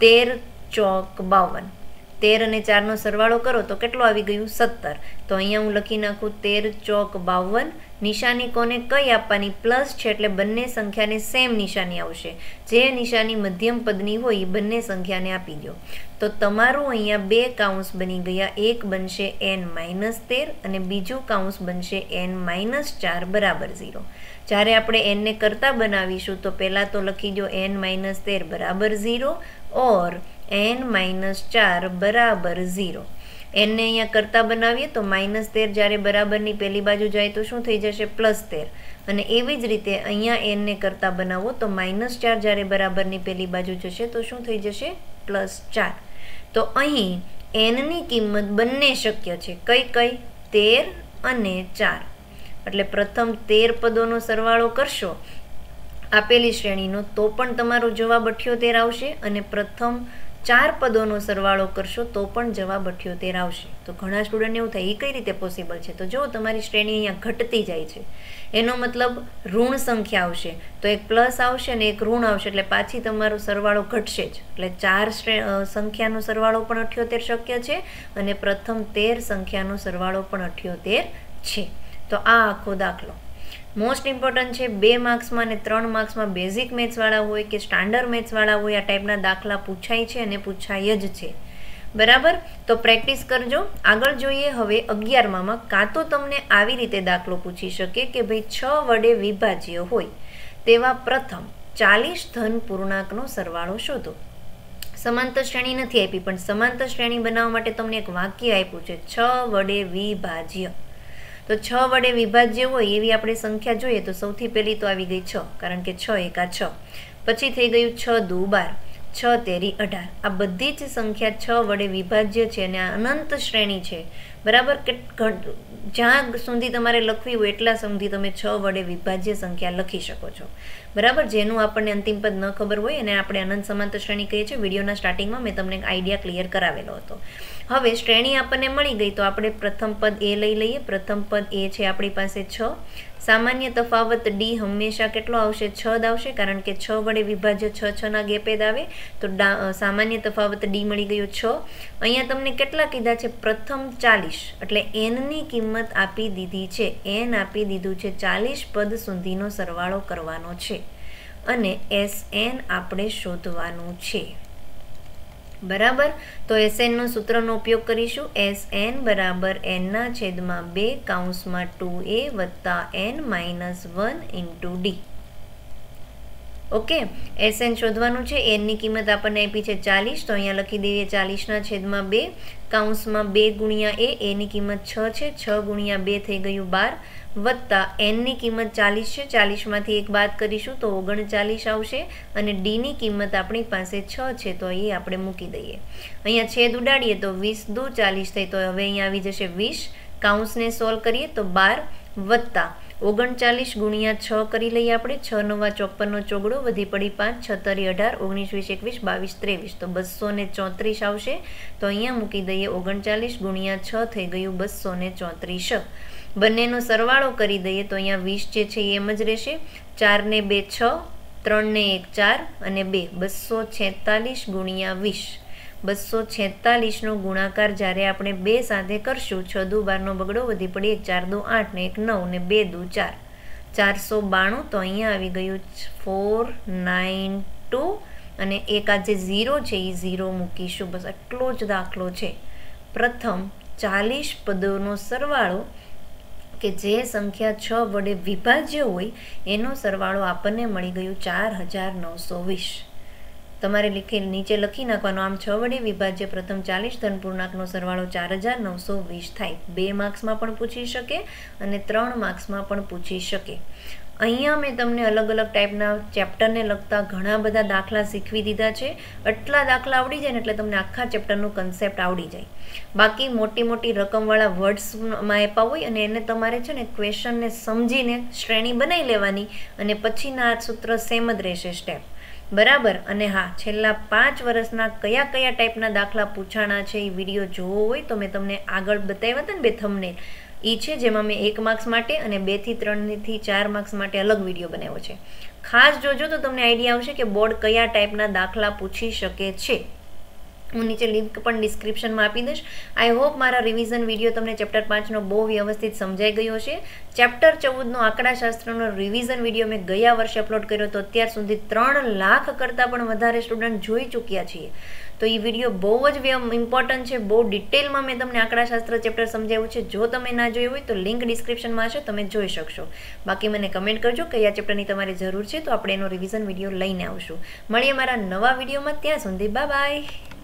તેર ચોક બાવન તેર અને ચારનો સરવાળો કરો તો કેટલો આવી ગયું સત્તર તો અહીંયા હું લખી નાખું તેર ચોક બાવન નિશાની કોને કઈ આપવાની પ્લસ છે એટલે બંને સંખ્યાને સેમ નિશાની આવશે જે નિશાની મધ્યમ પદની હોય એ બંને સંખ્યાને આપી દો તો તમારું અહીંયા બે કાઉન્સ બની ગયા એક બનશે એન માઇનસ તેર અને બીજું કાઉન્સ બનશે એન માઇનસ ચાર બરાબર ઝીરો જ્યારે આપણે એનને કરતાં બનાવીશું તો પહેલાં તો લખી દો એન માઇનસ તેર બરાબર ઝીરો ઓર એન માઇનસ ચાર બરાબર ઝીરો એનને અહીંયા કરતા બનાવીએ તો માઇનસ તેર જ્યારે બરાબરની પહેલી બાજુ જાય તો શું થઈ જશે પ્લસ તેર અને એવી જ રીતે અહીંયા એનને કરતા બનાવો તો માઇનસ ચાર જ્યારે બરાબરની પહેલી બાજુ જશે તો શું થઈ જશે પ્લસ ચાર તો અહીં એનની કિંમત બંને શક્ય છે કઈ કઈ તેર અને ચાર એટલે પ્રથમ તેર પદોનો સરવાળો કરશો આપેલી શ્રેણીનો તો પણ તમારો જવાબ અઠ્યોતેર આવશે અને પ્રથમ ચાર પદોનો સરવાળો કરશો તો પણ જવાબ અઠ્યોતેર આવશે તો ઘણા સ્ટુડન્ટ એવું થાય એ કઈ રીતે પોસિબલ છે તો જો તમારી શ્રેણી અહીંયા ઘટતી જાય છે એનો મતલબ ઋણ સંખ્યા આવશે તો એક પ્લસ આવશે અને એક ઋણ આવશે એટલે પાછી તમારો સરવાળો ઘટશે જ એટલે ચાર સંખ્યાનો સરવાળો પણ અઠ્યોતેર શક્ય છે અને પ્રથમ તેર સંખ્યાનો સરવાળો પણ અઠ્યોતેર છે તો આ આખો દાખલો મોસ્ટ ઇમ્પોર્ટન્ટ છે બે માર્ક્સમાં અને ત્રણ માર્ક્સમાં બેઝિક મેથ્સવાળા હોય કે સ્ટાન્ડર્ડ મેથ્સવાળા હોય આ ટાઈપના દાખલા પૂછાય છે અને પૂછાય જ છે બરાબર તો પ્રેક્ટિસ કરજો આગળ જોઈએ હવે અગિયારમાં કાં તો તમને આવી રીતે દાખલો પૂછી શકે કે ભાઈ છ વડે વિભાજ્ય હોય તેવા પ્રથમ ચાલીસ ધન પૂર્ણાંકનો સરવાળો શોધો સમાંતર શ્રેણી નથી આપી પણ સમાંતર શ્રેણી બનાવવા માટે તમને એક વાક્ય આપ્યું છે છ વડે વિભાજ્ય તો છ વડે વિભાજ્ય હોય એવી આપણે સંખ્યા જોઈએ તો સૌથી પહેલી તો આવી ગઈ છ કારણ કે છ એકા છ પછી થઈ ગયું છ દુ બાર છ તેરી અઢાર આ બધી જ સંખ્યા છ વડે વિભાજ્ય છે અને આ અનંત શ્રેણી છે બરાબર કે જ્યાં સુધી તમારે લખવી હોય એટલા સુધી તમે છ વડે વિભાજ્ય સંખ્યા લખી શકો છો બરાબર જેનું આપણને અંતિમ પદ ન ખબર હોય અને આપણે અનંત સમાંતર શ્રેણી કહીએ છીએ વિડીયોના સ્ટાર્ટિંગમાં મેં તમને આઈડિયા ક્લિયર કરાવેલો હતો હવે શ્રેણી આપણને મળી ગઈ તો આપણે પ્રથમ પદ એ લઈ લઈએ પ્રથમ પદ એ છે આપણી પાસે છ સામાન્ય તફાવત ડી હંમેશા કેટલો આવશે છ જ આવશે કારણ કે છ વડે વિભાજ્ય છ છના ગેપે જ આવે તો સામાન્ય તફાવત ડી મળી ગયો છ અહીંયા તમને કેટલા કીધા છે પ્રથમ ચાલીસ એટલે એનની કિંમત આપી દીધી છે એન આપી દીધું છે ચાલીસ પદ સુધીનો સરવાળો કરવાનો છે અને એસ એન આપણે શોધવાનું છે બરાબર તો એસ એસએનનું સૂત્રનો ઉપયોગ કરીશું એસ એન બરાબર એનના છેદમાં બે કાઉન્સમાં ટુ એ વત્તા n minus one into d okay S n શોધવાનું છે એનની કિંમત આપણને આપી છે ચાલીસ તો અહીંયા લખી દઈએ ચાલીસના છેદમાં બે કાઉન્સમાં બે ગુણ્યા એ એની કિંમત છ છે છ ગુણ્યા બે થઈ ગયું બાર વત્તા એનની કિંમત ચાલીસ છે ચાલીસમાંથી એક બાદ કરીશું તો ઓગણચાલીસ આવશે અને ડીની કિંમત આપણી પાસે છ છે તો અહીં આપણે મૂકી દઈએ અહીંયા છેદ ઉડાડીએ તો વીસ દુ ચાલીસ થઈ તો હવે અહીંયા આવી જશે વીસ કાઉન્સને સોલ્વ કરીએ તો બાર વત્તા ઓગણચાલીસ ગુણ્યા છ કરી લઈએ આપણે છ નવા ચોપ્પનનો ચોગડો વધી પડી પાંચ છતરી અઢાર ઓગણીસ વીસ એકવીસ બાવીસ ત્રેવીસ તો બસો ને ચોત્રીસ આવશે તો અહીંયા મૂકી દઈએ ઓગણચાલીસ ગુણ્યા છ થઈ ગયું બસો ને ચોત્રીસ બંનેનો સરવાળો કરી દઈએ તો અહીંયા વીસ જે છે એમ જ રહેશે ચારને બે છ ત્રણને એક ચાર અને બે બસો છેતાલીસ ગુણ્યા વીસ બસો છેતાલીસનો ગુણાકાર જ્યારે આપણે બે સાથે કરશું છ દુ બારનો બગડો વધી પડી એક ચાર દુ આઠ ને એક નવ ને બે દુ ચાર ચારસો બાણું તો અહીંયા આવી ગયું ફોર નાઇન ટુ અને એક આ જે ઝીરો છે એ ઝીરો મૂકીશું બસ આટલો જ દાખલો છે પ્રથમ ચાલીસ પદોનો સરવાળો કે જે સંખ્યા છ વડે વિભાજ્ય હોય એનો સરવાળો આપણને મળી ગયું ચાર હજાર નવસો વીસ તમારે લખી નીચે લખી નાખવાનો આમ છ વડે વિભાજ્ય પ્રથમ ચાલીસ ધન પૂર્ણાંકનો સરવાળો ચાર હજાર નવસો વીસ થાય બે માર્ક્સમાં પણ પૂછી શકે અને ત્રણ માર્ક્સમાં પણ પૂછી શકે અહીંયા મેં તમને અલગ અલગ ટાઈપના ચેપ્ટરને લગતા ઘણા બધા દાખલા શીખવી દીધા છે આટલા દાખલા આવડી જાય ને એટલે તમને આખા ચેપ્ટરનું કન્સેપ્ટ આવડી જાય બાકી મોટી મોટી રકમવાળા વર્ડ્સમાં આપ્યા હોય અને એને તમારે છે ને ક્વેશ્ચનને સમજીને શ્રેણી બનાવી લેવાની અને પછીના આ સૂત્ર સેમ જ રહેશે સ્ટેપ બરાબર અને હા છેલ્લા પાંચ વર્ષના કયા કયા ટાઈપના દાખલા પૂછાણા છે એ વિડીયો જોવો હોય તો મેં તમને આગળ બતાવ્યા હતા ને બે થમને એ છે જેમાં મેં એક માર્ક્સ માટે અને બેથી ત્રણથી ચાર માર્ક્સ માટે અલગ વિડીયો બનાવ્યો છે ખાસ જોજો તો તમને આઈડિયા આવશે કે બોર્ડ કયા ટાઈપના દાખલા પૂછી શકે છે હું નીચે લિંક પણ ડિસ્ક્રિપ્શનમાં આપી દઈશ આઈ હોપ મારા રિવિઝન વિડીયો તમને ચેપ્ટર પાંચનો બહુ વ્યવસ્થિત સમજાઈ ગયો છે ચેપ્ટર ચૌદનો આંકડાશાસ્ત્રનો રિવિઝન વિડીયો મેં ગયા વર્ષે અપલોડ કર્યો તો અત્યાર સુધી ત્રણ લાખ કરતાં પણ વધારે સ્ટુડન્ટ જોઈ ચૂક્યા છીએ તો એ વિડીયો બહુ જ ઇમ્પોર્ટન્ટ છે બહુ ડિટેલમાં મેં તમને આંકડાશાસ્ત્ર ચેપ્ટર સમજાવ્યું છે જો તમે ના જોયું હોય તો લિંક ડિસ્ક્રિપ્શનમાં હશે તમે જોઈ શકશો બાકી મને કમેન્ટ કરજો કયા ચેપ્ટરની તમારે જરૂર છે તો આપણે એનો રિવિઝન વિડીયો લઈને આવશું મળીએ મારા નવા વિડીયોમાં ત્યાં સુધી બાય